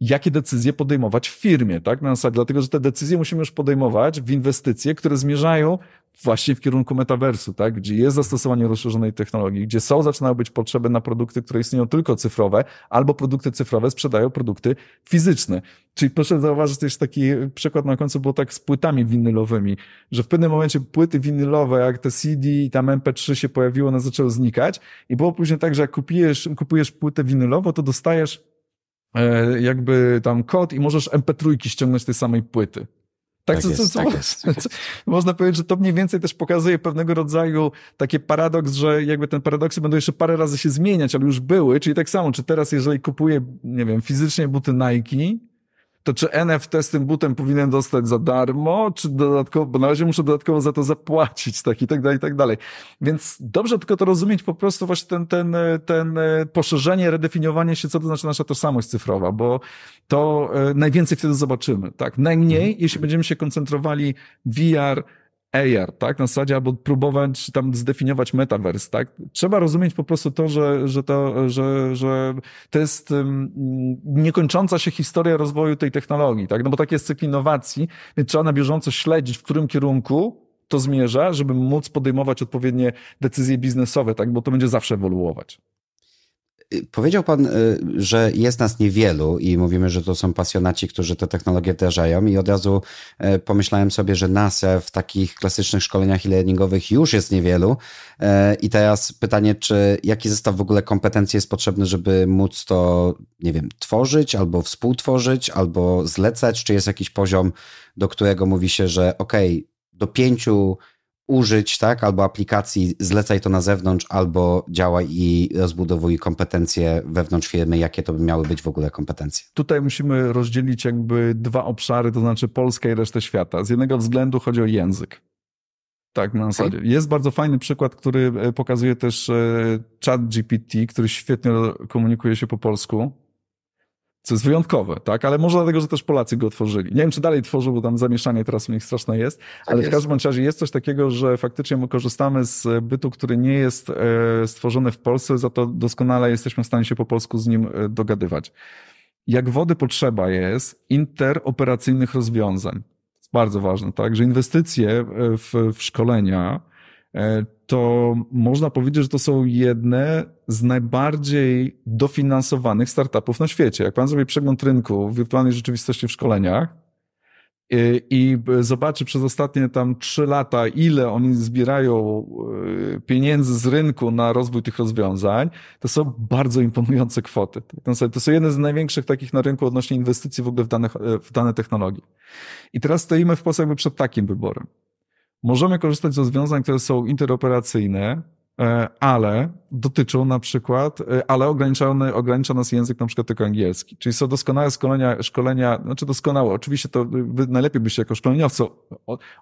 jakie decyzje podejmować w firmie, tak? Na zasadzie, dlatego, że te decyzje musimy już podejmować w inwestycje, które zmierzają właśnie w kierunku metaversu, tak? Gdzie jest zastosowanie rozszerzonej technologii, gdzie są, zaczynają być potrzeby na produkty, które istnieją tylko cyfrowe, albo produkty cyfrowe sprzedają produkty fizyczne. Czyli proszę zauważyć jest taki przykład na końcu było tak z płytami winylowymi, że w pewnym momencie płyty winylowe, jak te CD i tam MP3 się pojawiło, one zaczęły znikać i było później tak, że jak kupujesz, kupujesz płytę winylową, to dostajesz E, jakby tam kod i możesz MP3 ściągnąć z tej samej płyty. Tak, tak co, jest, co, tak co, co, można powiedzieć, że to mniej więcej też pokazuje pewnego rodzaju taki paradoks, że jakby ten paradoksy będą jeszcze parę razy się zmieniać, ale już były, czyli tak samo, czy teraz jeżeli kupuję, nie wiem, fizycznie buty Nike, to czy NFT z tym butem powinien dostać za darmo, czy dodatkowo, bo na razie muszę dodatkowo za to zapłacić, tak i tak dalej, i tak dalej. Więc dobrze tylko to rozumieć, po prostu właśnie ten, ten, ten e, poszerzenie, redefiniowanie się, co to znaczy nasza tożsamość cyfrowa, bo to e, najwięcej wtedy zobaczymy, tak? Najmniej, mhm. jeśli będziemy się koncentrowali VR, AR, tak? Na zasadzie albo próbować tam zdefiniować metaverse, tak? Trzeba rozumieć po prostu to, że, że, to, że, że to jest um, niekończąca się historia rozwoju tej technologii, tak? No bo tak jest cykl innowacji, więc trzeba na bieżąco śledzić, w którym kierunku to zmierza, żeby móc podejmować odpowiednie decyzje biznesowe, tak? Bo to będzie zawsze ewoluować. Y, powiedział pan, y, że jest nas niewielu i mówimy, że to są pasjonaci, którzy te technologie wdrażają i od razu e, pomyślałem sobie, że nas w takich klasycznych szkoleniach e-learningowych już jest niewielu e, i teraz pytanie, czy jaki zestaw w ogóle kompetencji jest potrzebny, żeby móc to, nie wiem, tworzyć albo współtworzyć, albo zlecać, czy jest jakiś poziom, do którego mówi się, że okej, okay, do pięciu użyć, tak, albo aplikacji, zlecaj to na zewnątrz, albo działaj i rozbudowuj kompetencje wewnątrz firmy, jakie to by miały być w ogóle kompetencje. Tutaj musimy rozdzielić jakby dwa obszary, to znaczy Polskę i resztę świata. Z jednego względu chodzi o język. Tak, na zasadzie. Jest bardzo fajny przykład, który e, pokazuje też e, chat GPT, który świetnie komunikuje się po polsku co jest wyjątkowe, tak? Ale może dlatego, że też Polacy go tworzyli. Nie wiem, czy dalej tworzą, bo tam zamieszanie teraz u nich straszne jest, tak ale w każdym razie jest coś takiego, że faktycznie my korzystamy z bytu, który nie jest e, stworzony w Polsce, za to doskonale jesteśmy w stanie się po polsku z nim e, dogadywać. Jak wody potrzeba jest interoperacyjnych rozwiązań. Jest bardzo ważne, tak? Że inwestycje e, w, w szkolenia, E, to można powiedzieć, że to są jedne z najbardziej dofinansowanych startupów na świecie. Jak pan zrobi przegląd rynku w wirtualnej rzeczywistości w szkoleniach e, i zobaczy przez ostatnie tam trzy lata, ile oni zbierają e, pieniędzy z rynku na rozwój tych rozwiązań, to są bardzo imponujące kwoty. Tak, to są jedne z największych takich na rynku odnośnie inwestycji w ogóle w dane, w dane technologie. I teraz stoimy w Polsce przed takim wyborem. Możemy korzystać z rozwiązań, które są interoperacyjne, e, ale dotyczą na przykład, e, ale ograniczony, ogranicza nas język na przykład tylko angielski. Czyli są doskonałe szkolenia, szkolenia znaczy doskonałe, oczywiście to wy najlepiej byście jako szkoleniowcy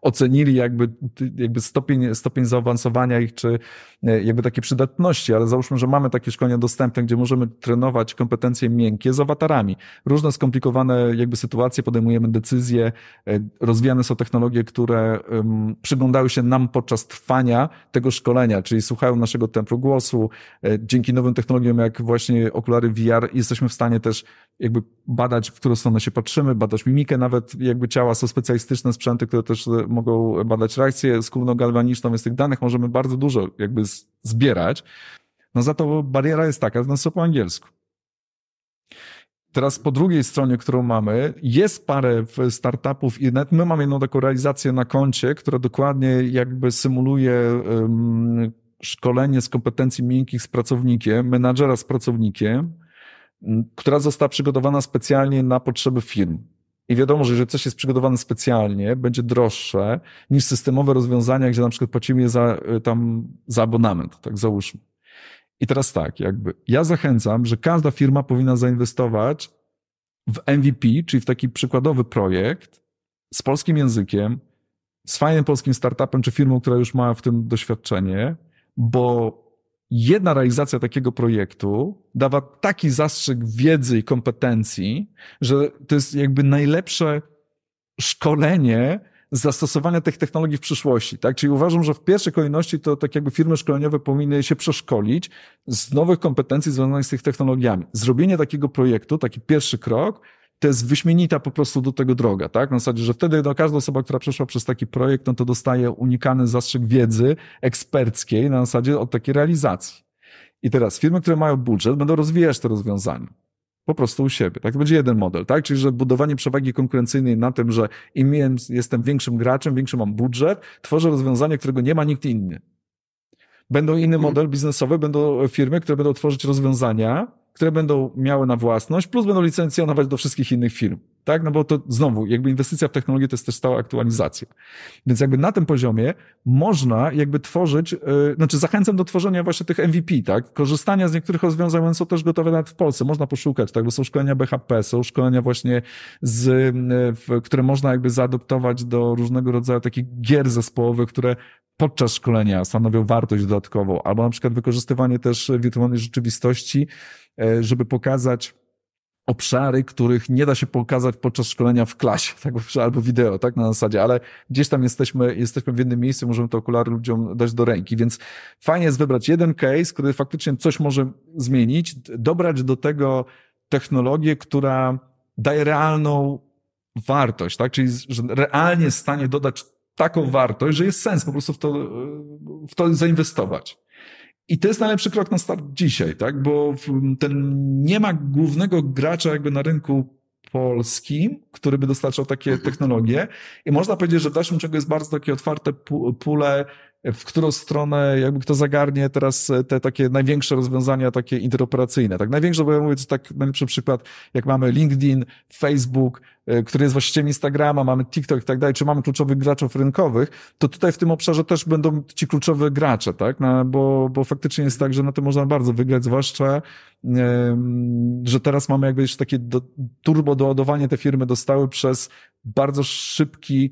ocenili jakby, jakby stopień, stopień zaawansowania ich, czy e, jakby takie przydatności, ale załóżmy, że mamy takie szkolenia dostępne, gdzie możemy trenować kompetencje miękkie z awatarami. Różne skomplikowane jakby sytuacje, podejmujemy decyzje, e, rozwijane są technologie, które um, przyglądały się nam podczas trwania tego szkolenia, czyli słuchają naszego tempu głosu, E, dzięki nowym technologiom, jak właśnie okulary VR, jesteśmy w stanie też jakby badać, w którą stronę się patrzymy, badać mimikę nawet jakby ciała. Są specjalistyczne sprzęty, które też e, mogą badać reakcję skórno-galwaniczną, więc tych danych możemy bardzo dużo jakby zbierać. No za to bariera jest taka, że no są po angielsku. Teraz po drugiej stronie, którą mamy, jest parę startupów i my mamy jedną taką realizację na koncie, która dokładnie jakby symuluje um, szkolenie z kompetencji miękkich z pracownikiem, menadżera z pracownikiem, która została przygotowana specjalnie na potrzeby firm. I wiadomo, że jeżeli coś jest przygotowane specjalnie, będzie droższe niż systemowe rozwiązania, gdzie na przykład płacimy za, y, tam, za abonament, tak załóżmy. I teraz tak, jakby ja zachęcam, że każda firma powinna zainwestować w MVP, czyli w taki przykładowy projekt z polskim językiem, z fajnym polskim startupem czy firmą, która już ma w tym doświadczenie, bo jedna realizacja takiego projektu dawa taki zastrzyk wiedzy i kompetencji, że to jest jakby najlepsze szkolenie zastosowania tych technologii w przyszłości. Tak? Czyli uważam, że w pierwszej kolejności to tak jakby firmy szkoleniowe powinny się przeszkolić z nowych kompetencji związanych z tych technologiami. Zrobienie takiego projektu, taki pierwszy krok, to jest wyśmienita po prostu do tego droga, tak? Na zasadzie, że wtedy no, każda osoba, która przeszła przez taki projekt, no to dostaje unikany zastrzyk wiedzy eksperckiej na zasadzie od takiej realizacji. I teraz firmy, które mają budżet, będą rozwijać te rozwiązania. Po prostu u siebie. Tak? To będzie jeden model, tak? Czyli, że budowanie przewagi konkurencyjnej na tym, że im jestem większym graczem, większy mam budżet, tworzę rozwiązanie, którego nie ma nikt inny. Będą inny mhm. model biznesowy, będą firmy, które będą tworzyć rozwiązania, które będą miały na własność, plus będą licencjonować do wszystkich innych firm. Tak? No bo to znowu, jakby inwestycja w technologię to jest też stała aktualizacja. Więc jakby na tym poziomie można jakby tworzyć, yy, znaczy zachęcam do tworzenia właśnie tych MVP, tak? Korzystania z niektórych rozwiązań, one są też gotowe nawet w Polsce, można poszukać, tak? Bo są szkolenia BHP, są szkolenia właśnie z, yy, w, które można jakby zaadoptować do różnego rodzaju takich gier zespołowych, które podczas szkolenia stanowią wartość dodatkową, albo na przykład wykorzystywanie też wirtualnej rzeczywistości, e, żeby pokazać obszary, których nie da się pokazać podczas szkolenia w klasie, tak, albo wideo, tak, na zasadzie, ale gdzieś tam jesteśmy, jesteśmy w jednym miejscu, możemy te okulary ludziom dać do ręki, więc fajnie jest wybrać jeden case, który faktycznie coś może zmienić, dobrać do tego technologię, która daje realną wartość, tak, czyli że realnie jest w stanie dodać taką mhm. wartość, że jest sens po prostu w to, w to zainwestować. I to jest najlepszy krok na start dzisiaj, tak? Bo ten nie ma głównego gracza jakby na rynku polskim, który by dostarczał takie mhm. technologie. I można powiedzieć, że w dalszym ciągu jest bardzo takie otwarte pule w którą stronę jakby kto zagarnie teraz te takie największe rozwiązania takie interoperacyjne. Tak największe, bo ja mówię, to tak najlepszy przykład, jak mamy LinkedIn, Facebook, e, który jest właścicielem Instagrama, mamy TikTok i tak dalej, czy mamy kluczowych graczów rynkowych, to tutaj w tym obszarze też będą ci kluczowe gracze, tak? No, bo, bo faktycznie jest tak, że na tym można bardzo wygrać, zwłaszcza, że teraz mamy jakby jeszcze takie do, turbo doładowanie te firmy dostały przez bardzo szybki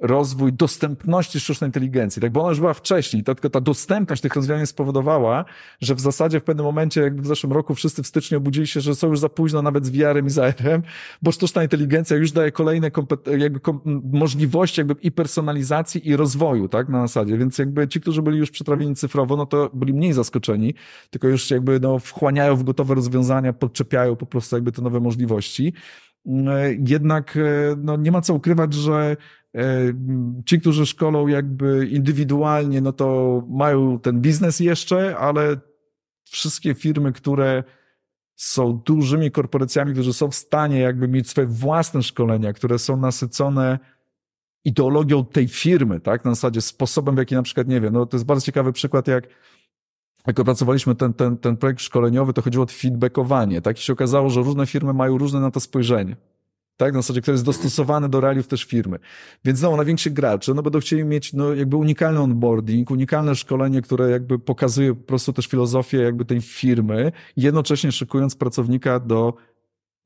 rozwój dostępności sztucznej inteligencji, tak, bo ona już była wcześniej, to, tylko ta dostępność tych rozwiązań spowodowała, że w zasadzie w pewnym momencie, jakby w zeszłym roku wszyscy w styczniu obudzili się, że są już za późno nawet z VR-em i z AR-em, bo sztuczna inteligencja już daje kolejne jakby możliwości jakby i personalizacji i rozwoju, tak, na zasadzie, więc jakby ci, którzy byli już przetrawieni cyfrowo, no to byli mniej zaskoczeni, tylko już jakby no, wchłaniają w gotowe rozwiązania, podczepiają po prostu jakby te nowe możliwości. E, jednak e, no, nie ma co ukrywać, że E, ci, którzy szkolą jakby indywidualnie, no to mają ten biznes jeszcze, ale wszystkie firmy, które są dużymi korporacjami, które są w stanie jakby mieć swoje własne szkolenia, które są nasycone ideologią tej firmy, tak? Na zasadzie sposobem, w jaki na przykład, nie wiem, no to jest bardzo ciekawy przykład, jak jak opracowaliśmy ten, ten, ten projekt szkoleniowy, to chodziło o feedbackowanie, tak? I się okazało, że różne firmy mają różne na to spojrzenie. Tak, na zasadzie, który jest dostosowany do realiów też firmy. Więc znowu, najwięksi gracze no, będą chcieli mieć no, jakby unikalny onboarding, unikalne szkolenie, które jakby pokazuje po prostu też filozofię jakby tej firmy, jednocześnie szykując pracownika do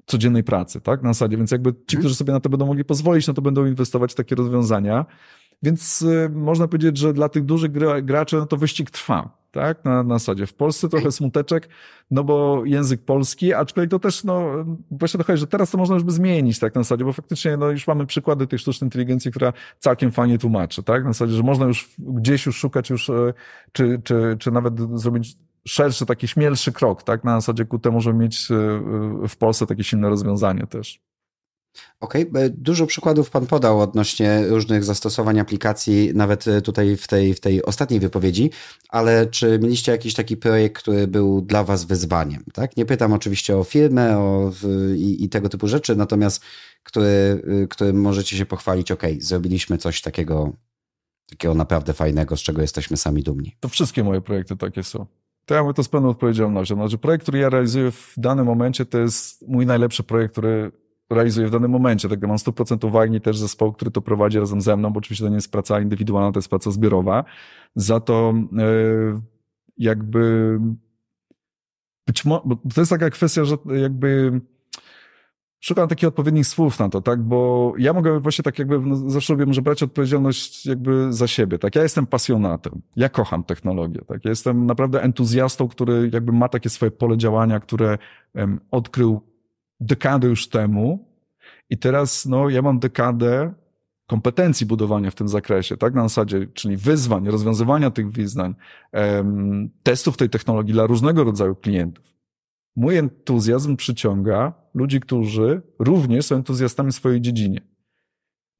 codziennej pracy, tak, na zasadzie. Więc jakby ci, mhm. którzy sobie na to będą mogli pozwolić, no to będą inwestować w takie rozwiązania. Więc y, można powiedzieć, że dla tych dużych graczy no to wyścig trwa. Tak, na, na zasadzie. W Polsce trochę smuteczek, no bo język polski, aczkolwiek to też, no, właśnie dochodzi, że teraz to można już by zmienić, tak, na zasadzie, bo faktycznie, no, już mamy przykłady tej sztucznej inteligencji, która całkiem fajnie tłumaczy, tak, na zasadzie, że można już gdzieś już szukać już, y, czy, czy, czy nawet zrobić szerszy, taki śmielszy krok, tak, na zasadzie ku temu, żeby mieć y, w Polsce takie silne rozwiązanie też. Okej, okay. E, dużo przykładów Pan podał odnośnie różnych zastosowań aplikacji, nawet e, tutaj w tej, w tej ostatniej wypowiedzi, ale czy mieliście jakiś taki projekt, który był dla Was wyzwaniem? Tak? Nie pytam oczywiście o firmę o, i, i tego typu rzeczy, natomiast który, y, którym możecie się pochwalić, ok, zrobiliśmy coś takiego, takiego naprawdę fajnego, z czego jesteśmy sami dumni. To wszystkie moje projekty takie są. To ja mówię to z pełną odpowiedzialnością. Znaczy, projekt, który ja realizuję w danym momencie, to jest mój najlepszy projekt, który realizuję w danym momencie. Tak, mam 100% uwagi też zespoł, który to prowadzi razem ze mną, bo oczywiście to nie jest praca indywidualna, to jest praca zbiorowa. Za to e, jakby być może, bo to jest taka kwestia, że jakby szukam takich odpowiednich słów na to, tak, bo ja mogę właśnie tak jakby, no, zawsze lubię może brać odpowiedzialność jakby za siebie, tak, ja jestem pasjonatem, ja kocham technologię, tak, ja jestem naprawdę entuzjastą, który jakby ma takie swoje pole działania, które um, odkrył dekadę już temu i teraz no, ja mam dekadę kompetencji budowania w tym zakresie, tak, na zasadzie, czyli wyzwań, rozwiązywania tych wyzwań, em, testów tej technologii dla różnego rodzaju klientów. Mój entuzjazm przyciąga ludzi, którzy również są entuzjastami w swojej dziedzinie.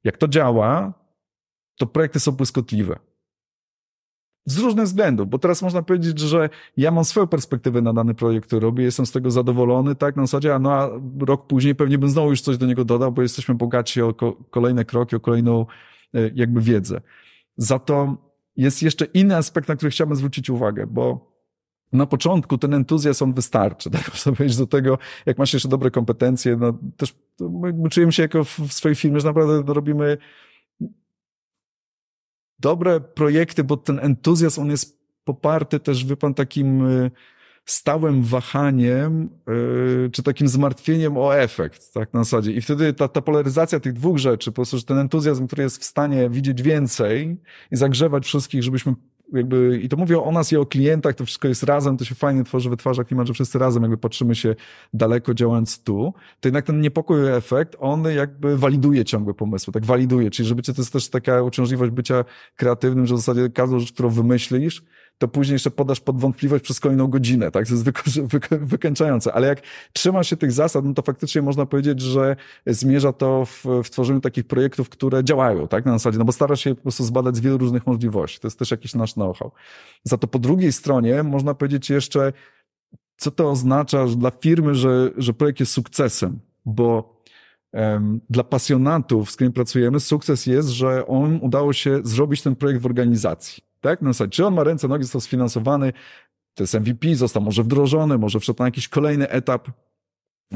Jak to działa, to projekty są błyskotliwe. Z różnych względów, bo teraz można powiedzieć, że ja mam swoją perspektywę na dany projekt, który robię, jestem z tego zadowolony, tak, na zasadzie, a no a rok później pewnie bym znowu już coś do niego dodał, bo jesteśmy bogaci o ko kolejne kroki, o kolejną e, jakby wiedzę. Za to jest jeszcze inny aspekt, na który chciałbym zwrócić uwagę, bo na początku ten entuzjazm on wystarczy, tak można powiedzieć, do tego, jak masz jeszcze dobre kompetencje, no też my czujemy się jako w, w swojej firmie, że naprawdę robimy dobre projekty, bo ten entuzjazm, on jest poparty też, wie pan, takim y, stałym wahaniem, y, czy takim zmartwieniem o efekt, tak, na zasadzie. I wtedy ta, ta polaryzacja tych dwóch rzeczy, po prostu, że ten entuzjazm, który jest w stanie widzieć więcej i zagrzewać wszystkich, żebyśmy jakby, i to mówię o nas i o klientach, to wszystko jest razem, to się fajnie tworzy, wytwarza klimat, że wszyscy razem jakby patrzymy się daleko działając tu, to jednak ten niepokój efekt, on jakby waliduje ciągłe pomysły, tak waliduje, czyli żeby cię to jest też taka uciążliwość bycia kreatywnym, że w zasadzie każdą rzecz, którą wymyślisz, to później jeszcze podasz pod wątpliwość przez kolejną godzinę, tak? To jest wykańczające. Ale jak trzyma się tych zasad, no to faktycznie można powiedzieć, że zmierza to w, w tworzeniu takich projektów, które działają, tak? Na zasadzie, no bo starasz się po prostu zbadać z wielu różnych możliwości. To jest też jakiś nasz know-how. Za to po drugiej stronie można powiedzieć jeszcze, co to oznacza dla firmy, że, że projekt jest sukcesem, bo dla pasjonatów, z którymi pracujemy, sukces jest, że on udało się zrobić ten projekt w organizacji tak? Na no zasadzie, czy on ma ręce, nogi, został sfinansowany, to jest MVP, został może wdrożony, może wszedł na jakiś kolejny etap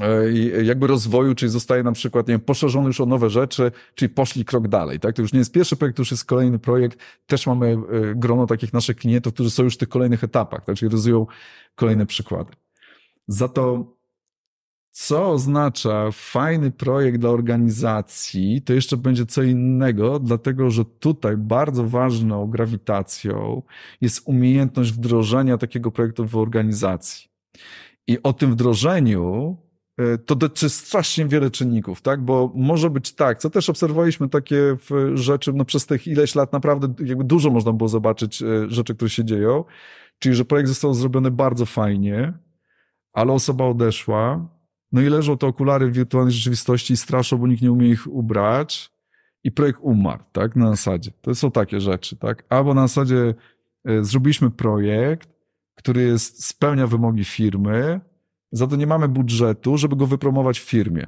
e, jakby rozwoju, czyli zostaje na przykład nie wiem, poszerzony już o nowe rzeczy, czyli poszli krok dalej. Tak? To już nie jest pierwszy projekt, to już jest kolejny projekt. Też mamy e, grono takich naszych klientów, którzy są już w tych kolejnych etapach, tak? czyli rozwijają kolejne przykłady. Za to co oznacza fajny projekt dla organizacji, to jeszcze będzie co innego, dlatego że tutaj bardzo ważną grawitacją jest umiejętność wdrożenia takiego projektu w organizacji. I o tym wdrożeniu e, to dotyczy strasznie wiele czynników, tak? Bo może być tak, co też obserwowaliśmy takie e, rzeczy, no przez tych ileś lat naprawdę jakby dużo można było zobaczyć e, rzeczy, które się dzieją, czyli że projekt został zrobiony bardzo fajnie, ale osoba odeszła, no i leżą te okulary w wirtualnej rzeczywistości i straszą, bo nikt nie umie ich ubrać. I projekt umarł, tak? Na zasadzie. To są takie rzeczy, tak? Albo na zasadzie e, zrobiliśmy projekt, który jest, spełnia wymogi firmy, za to nie mamy budżetu, żeby go wypromować w firmie.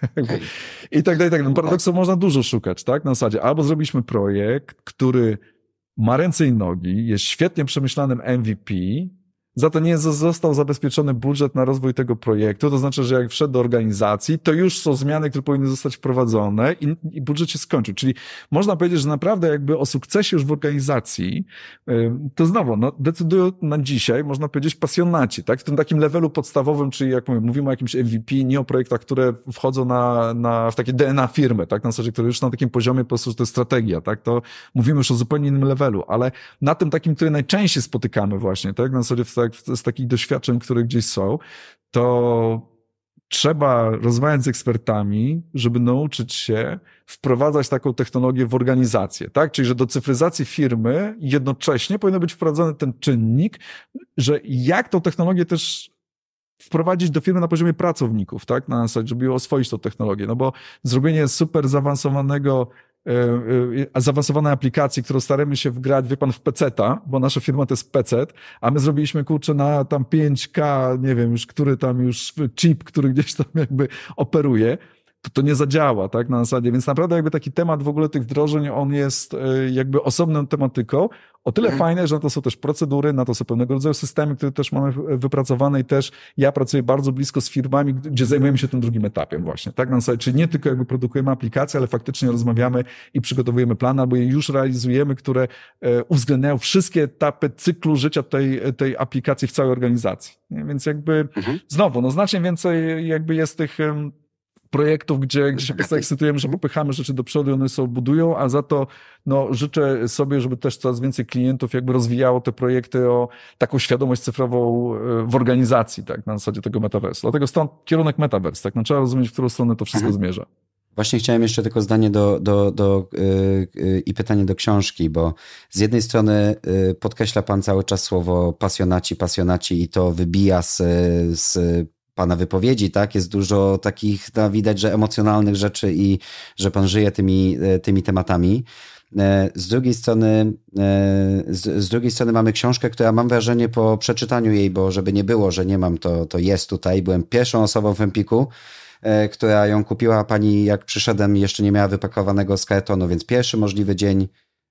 I tak dalej, tak dalej. Paradoksów można dużo szukać, tak? Na zasadzie albo zrobiliśmy projekt, który ma ręce i nogi, jest świetnie przemyślanym MVP, za to nie został zabezpieczony budżet na rozwój tego projektu. To znaczy, że jak wszedł do organizacji, to już są zmiany, które powinny zostać wprowadzone i, i budżet się skończył. Czyli można powiedzieć, że naprawdę jakby o sukcesie już w organizacji, to znowu, no, decydują na dzisiaj, można powiedzieć, pasjonaci, tak? W tym takim levelu podstawowym, czyli jak mówię, mówimy o jakimś MVP, nie o projektach, które wchodzą na, na, w takie DNA firmy, tak? Na zasadzie, które już na takim poziomie po prostu, to jest strategia, tak? To mówimy już o zupełnie innym levelu, ale na tym takim, który najczęściej spotykamy właśnie, tak? Na zasadzie w tak tak, z takich doświadczeń, które gdzieś są, to trzeba rozmawiać z ekspertami, żeby nauczyć się wprowadzać taką technologię w organizację, tak? Czyli, że do cyfryzacji firmy jednocześnie powinien być wprowadzony ten czynnik, że jak tą technologię też wprowadzić do firmy na poziomie pracowników, tak? Na zasadzie, żeby oswoić tą technologię, no bo zrobienie super zaawansowanego E, e, zaawansowane aplikacji, które staramy się wgrać, wie pan, w PC-ta, bo nasza firma to jest PC, a my zrobiliśmy kurczę na tam 5K, nie wiem już, który tam już chip, który gdzieś tam jakby operuje to, to nie zadziała tak, na zasadzie. Więc naprawdę jakby taki temat w ogóle tych wdrożeń, on jest e, jakby osobną tematyką. O tyle mhm. fajne, że na to są też procedury, na to są pewnego rodzaju systemy, które też mamy wypracowane i też ja pracuję bardzo blisko z firmami, gdzie zajmujemy się tym drugim etapem właśnie. Tak, na zasadzie, czyli nie tylko jakby produkujemy aplikacje, ale faktycznie rozmawiamy i przygotowujemy plan, albo je już realizujemy, które e, uwzględniają wszystkie etapy cyklu życia tej, tej aplikacji w całej organizacji. Więc jakby mhm. znowu, no znacznie więcej jakby jest tych projektów, gdzie, gdzie się po tak. prostu ekscytujemy, że popychamy rzeczy do przodu i one sobie budują, a za to no, życzę sobie, żeby też coraz więcej klientów jakby rozwijało te projekty o taką świadomość cyfrową e, w organizacji, tak, na zasadzie tego metaverse. Dlatego stąd kierunek metaverse, tak, no, trzeba rozumieć, w którą stronę to wszystko mhm. zmierza. Właśnie chciałem jeszcze tylko zdanie do, do, do yy, yy, i pytanie do książki, bo z jednej strony yy, podkreśla Pan cały czas słowo pasjonaci, pasjonaci i to wybija z, z pana wypowiedzi, tak? Jest dużo takich, no, widać, że emocjonalnych rzeczy i że pan żyje tymi, e, tymi tematami. E, z drugiej strony, e, z, z, drugiej strony mamy książkę, która mam wrażenie po przeczytaniu jej, bo żeby nie było, że nie mam, to, to jest tutaj. Byłem pierwszą osobą w Empiku, która ją kupiła. Pani, jak przyszedłem, jeszcze nie miała wypakowanego z kartonu, więc pierwszy możliwy dzień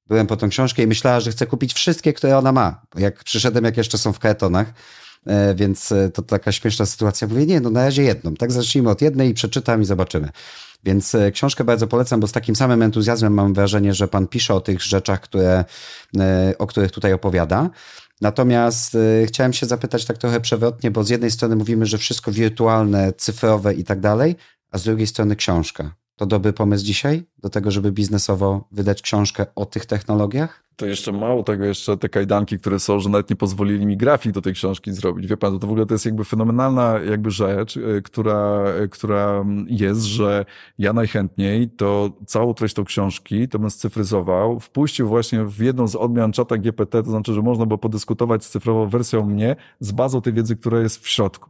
byłem po tą książkę i myślała, że chcę kupić wszystkie, które ona ma. Jak przyszedłem, jak jeszcze są w kartonach E, więc e, to taka śmieszna sytuacja. Mówię, nie, no na razie jedną, tak? Zacznijmy od jednej i przeczytam i zobaczymy. Więc e, książkę bardzo polecam, bo z takim samym entuzjazmem mam wrażenie, że pan pisze o tych rzeczach, które, o których tutaj opowiada. Natomiast chciałem się zapytać tak trochę przewrotnie, bo z jednej strony mówimy, że wszystko wirtualne, cyfrowe i tak dalej, a z drugiej strony książka. To dobry pomysł dzisiaj do tego, żeby biznesowo wydać książkę o tych technologiach? To jeszcze mało tego, jeszcze te kajdanki, które są, że nawet nie pozwolili mi grafik do tej książki zrobić. Wie pan, to w ogóle to jest jakby fenomenalna jakby rzecz, e, która, e, która jest, że ja najchętniej to całą treść tą książki to bym scyfryzował, wpuścił właśnie w jedną z odmian czata GPT, to znaczy, że można było podyskutować z cyfrową wersją mnie z bazą tej wiedzy, która jest w środku.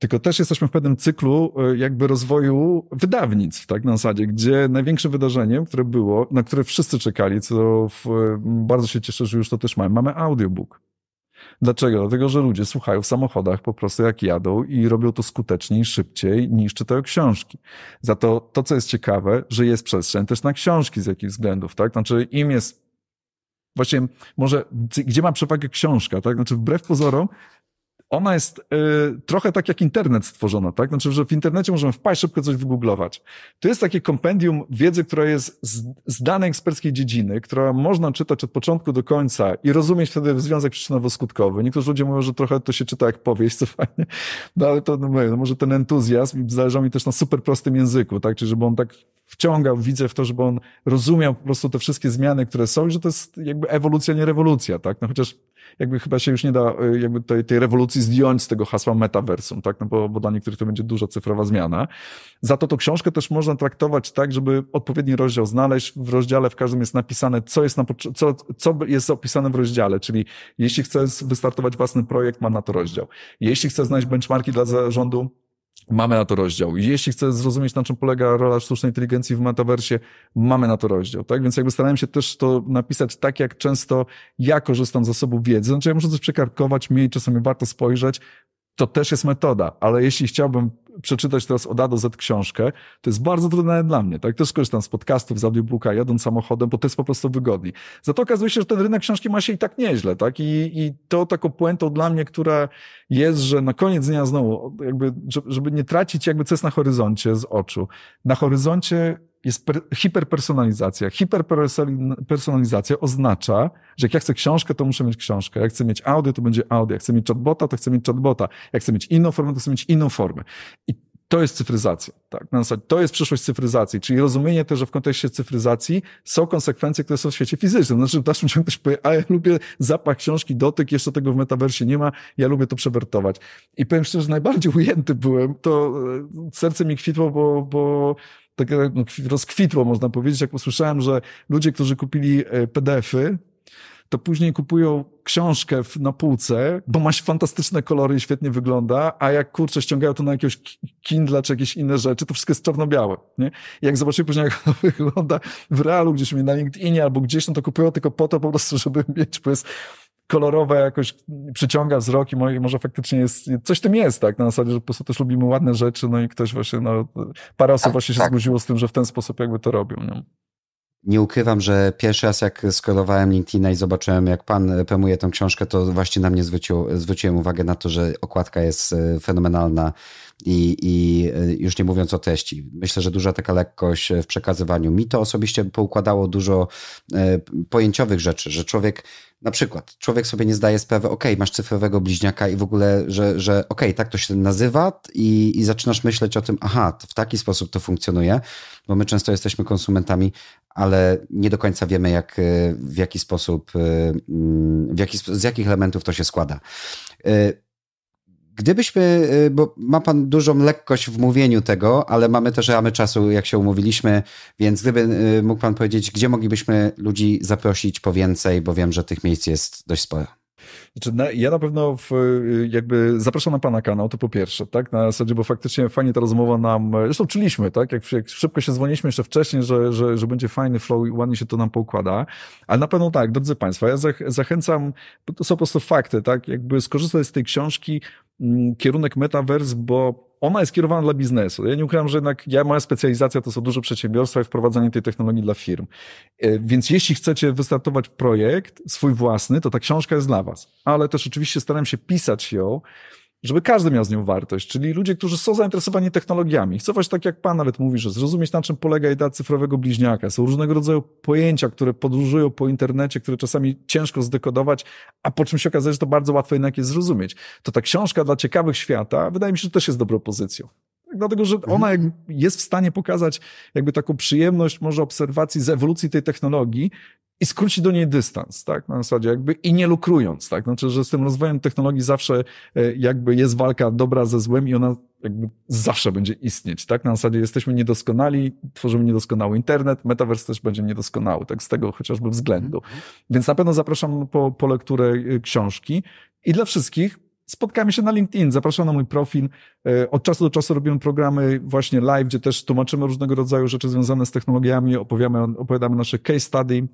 Tylko też jesteśmy w pewnym cyklu e, jakby rozwoju wydawnictw, tak, na zasadzie, gdzie największym wydarzeniem, które było, na które wszyscy czekali, co w, e, bardzo się cieszę, że już to też mamy, mamy audiobook. Dlaczego? Dlatego, że ludzie słuchają w samochodach po prostu jak jadą i robią to skuteczniej, szybciej niż czytają książki. Za to, to co jest ciekawe, że jest przestrzeń też na książki z jakichś względów, tak? Znaczy im jest Właśnie może, gdzie ma przewagę książka, tak? Znaczy, wbrew pozorom, ona jest y, trochę tak jak internet stworzona, tak? Znaczy, że w internecie możemy wpaść, szybko coś wygooglować. To jest takie kompendium wiedzy, która jest z, z danej eksperckiej dziedziny, która można czytać od początku do końca i rozumieć wtedy związek przyczynowo-skutkowy. Niektórzy ludzie mówią, że trochę to się czyta jak powieść, co fajnie, no ale to no, no może ten entuzjazm zależał mi też na super prostym języku, tak? Czyli żeby on tak wciągał widzę w to, żeby on rozumiał po prostu te wszystkie zmiany, które są i że to jest jakby ewolucja, nie rewolucja, tak? No chociaż jakby chyba się już nie da y, jakby tej, tej rewolucji zdjąć z tego hasła metaversum, tak? No bo, bo dla niektórych to będzie duża cyfrowa zmiana. Za to tą książkę też można traktować tak, żeby odpowiedni rozdział znaleźć. W rozdziale w każdym jest napisane, co jest, na, co, co jest opisane w rozdziale, czyli jeśli chcesz wystartować własny projekt, ma na to rozdział. Jeśli chcesz znaleźć benchmarki dla zarządu, Mamy na to rozdział. Jeśli chcę zrozumieć, na czym polega rola sztucznej inteligencji w metaversie, mamy na to rozdział, tak? Więc jakby starałem się też to napisać tak, jak często ja korzystam z zasobu wiedzy. Znaczy ja muszę coś przekarkować, mniej czasami warto spojrzeć. To też jest metoda, ale jeśli chciałbym przeczytać teraz od A do Z książkę, to jest bardzo trudne dla mnie. Tak? Też skorzystam z podcastów, z audiobooka, jadąc samochodem, bo to jest po prostu wygodniej. Za to okazuje się, że ten rynek książki ma się i tak nieźle. Tak? I, i to taką puentą dla mnie, która jest, że na koniec dnia znowu, jakby, żeby nie tracić jakby co jest na horyzoncie z oczu. Na horyzoncie jest hiperpersonalizacja. Hiperpersonalizacja oznacza, że jak ja chcę książkę, to muszę mieć książkę. Jak chcę mieć audio, to będzie audio. Jak chcę mieć chatbota, to chcę mieć chatbota. Jak chcę mieć inną formę, to chcę mieć inną formę. I to jest cyfryzacja. Tak, na zasadzie, to jest przyszłość cyfryzacji, czyli rozumienie też, że w kontekście cyfryzacji są konsekwencje, które są w świecie fizycznym. Znaczy w dalszym ciągu ktoś powie, a ja lubię zapach książki, dotyk, jeszcze tego w metaversie nie ma, ja lubię to przewertować. I powiem szczerze, że najbardziej ujęty byłem, to e, serce mi kwitło, bo, bo takie no, rozkwitło, można powiedzieć, jak usłyszałem, że ludzie, którzy kupili e, PDF-y, to później kupują książkę na półce, bo masz fantastyczne kolory i świetnie wygląda, a jak kurczę ściągają to na jakiegoś Kindle czy jakieś inne rzeczy, to wszystko jest czarno-białe. Nie? I jak zobaczyli później, jak to wygląda w realu, gdzieś na LinkedInie albo gdzieś, no to kupują tylko po to po prostu, żeby mieć, bo jest kolorowe jakoś przyciąga wzrok i może faktycznie jest, coś w tym jest, tak, na zasadzie, że po prostu też lubimy ładne rzeczy, no i ktoś właśnie, no, parę osób tak, właśnie tak. się zgodziło z tym, że w ten sposób jakby to robią, nie? nie ukrywam, że pierwszy raz jak skolowałem LinkedIna i zobaczyłem, jak pan promuje tę książkę, to właśnie na mnie zwrócił, zwróciłem uwagę na to, że okładka jest e, fenomenalna. I, I e, już nie mówiąc o treści. Myślę, że duża taka lekkość w przekazywaniu. Mi to osobiście poukładało dużo e, pojęciowych rzeczy, że człowiek na przykład człowiek sobie nie zdaje sprawy, ok, masz cyfrowego bliźniaka i w ogóle, że, że ok, tak to się nazywa i, i zaczynasz myśleć o tym, aha, w taki sposób to funkcjonuje, bo my często jesteśmy konsumentami, ale nie do końca wiemy, jak, e, w jaki sposób, mm, w jaki, z jakich elementów to się składa. Gdybyśmy, y, bo ma pan dużą lekkość w mówieniu tego, ale mamy też ramy czasu, jak się umówiliśmy, więc gdyby y, mógł pan powiedzieć, gdzie moglibyśmy ludzi zaprosić po więcej, bo wiem, że tych miejsc jest dość sporo. Znaczy, na, ja na pewno w, y, jakby zapraszam na pana kanał, to po pierwsze, tak? Na zasadzie, bo faktycznie fajnie ta rozmowa nam, zresztą czuliśmy, tak? Jak, jak szybko się dzwoniliśmy jeszcze wcześniej, że, że, że będzie fajny flow i ładnie się to nam poukłada. Ale na pewno tak, drodzy państwo, ja zach, zachęcam, bo to są po prostu fakty, tak? Jakby skorzystać z tej książki, Mm, kierunek metaverse, bo ona jest kierowana dla biznesu. Ja nie ukrywam, że jednak ja, moja specjalizacja to są duże przedsiębiorstwa i wprowadzanie tej technologii dla firm. E, więc jeśli chcecie wystartować projekt swój własny, to ta książka jest dla was. Ale też oczywiście staram się pisać ją żeby każdy miał z nią wartość, czyli ludzie, którzy są zainteresowani technologiami. Chcą właśnie tak jak pan nawet mówi, że zrozumieć na czym polega idea cyfrowego bliźniaka. Są różnego rodzaju pojęcia, które podróżują po internecie, które czasami ciężko zdekodować, a po czym się okazuje, że to bardzo łatwo jednak jest zrozumieć. To ta książka dla ciekawych świata wydaje mi się, że też jest dobrą pozycją. Dlatego, że ona mhm. jest w stanie pokazać jakby taką przyjemność może obserwacji z ewolucji tej technologii i skróci do niej dystans, tak, na zasadzie jakby i nie lukrując, tak, znaczy, że z tym rozwojem technologii zawsze e, jakby jest walka dobra ze złem i ona jakby zawsze będzie istnieć, tak, na zasadzie jesteśmy niedoskonali, tworzymy niedoskonały internet, metavers też będzie niedoskonały, tak, z tego chociażby względu. Mhm. Więc na pewno zapraszam po, po lekturę e, książki i dla wszystkich spotkamy się na LinkedIn, zapraszam na mój profil. E, od czasu do czasu robimy programy właśnie live, gdzie też tłumaczymy różnego rodzaju rzeczy związane z technologiami, opowiadamy, opowiadamy nasze case study.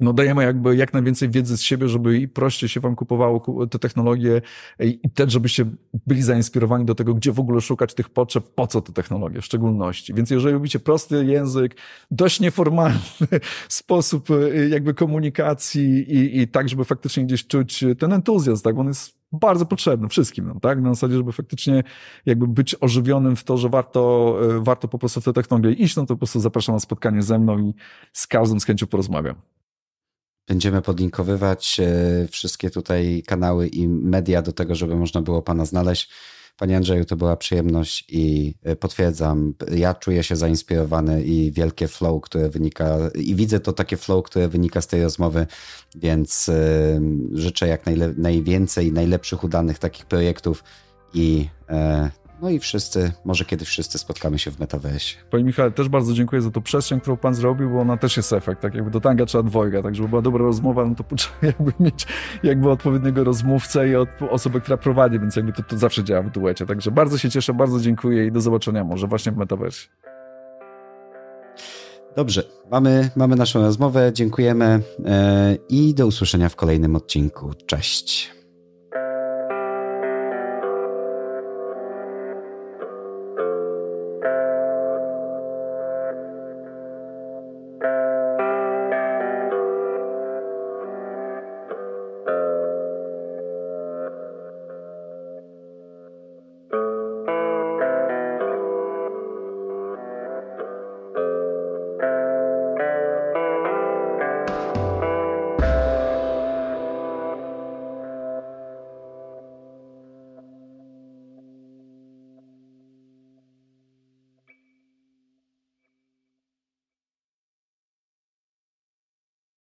No dajemy jakby jak najwięcej wiedzy z siebie, żeby i prościej się wam kupowało te technologie e, i też, żebyście byli zainspirowani do tego, gdzie w ogóle szukać tych potrzeb, po co te technologie w szczególności. Więc jeżeli lubicie prosty język, dość nieformalny sposób e, jakby komunikacji i, i tak, żeby faktycznie gdzieś czuć ten entuzjazm, tak, on jest bardzo potrzebny wszystkim, no, tak? Na zasadzie, żeby faktycznie jakby być ożywionym w to, że warto, e, warto po prostu w tę technologię iść, no to po prostu zapraszam na spotkanie ze mną i z każdym z chęcią porozmawiam. Będziemy podlinkowywać e, wszystkie tutaj kanały i media do tego, żeby można było Pana znaleźć. Panie Andrzeju, to była przyjemność i e, potwierdzam, ja czuję się zainspirowany i wielkie flow, które wynika, i widzę to takie flow, które wynika z tej rozmowy, więc e, życzę jak najle- najwięcej najlepszych udanych takich projektów i e, no i wszyscy, może kiedyś wszyscy spotkamy się w metaversie. Panie Michale, też bardzo dziękuję za tą przestrzeń, którą pan zrobił, bo ona też jest efekt. Tak jakby do tanga trzeba dwojga, tak żeby była dobra rozmowa, no to potrzeba jakby mieć jakby odpowiedniego rozmówcę i od, osobę, która prowadzi, więc jakby to, to zawsze działa w duecie. Także bardzo się cieszę, bardzo dziękuję i do zobaczenia może właśnie w metaversie. Dobrze, mamy, mamy naszą rozmowę, dziękujemy e, i do usłyszenia w kolejnym odcinku. Cześć.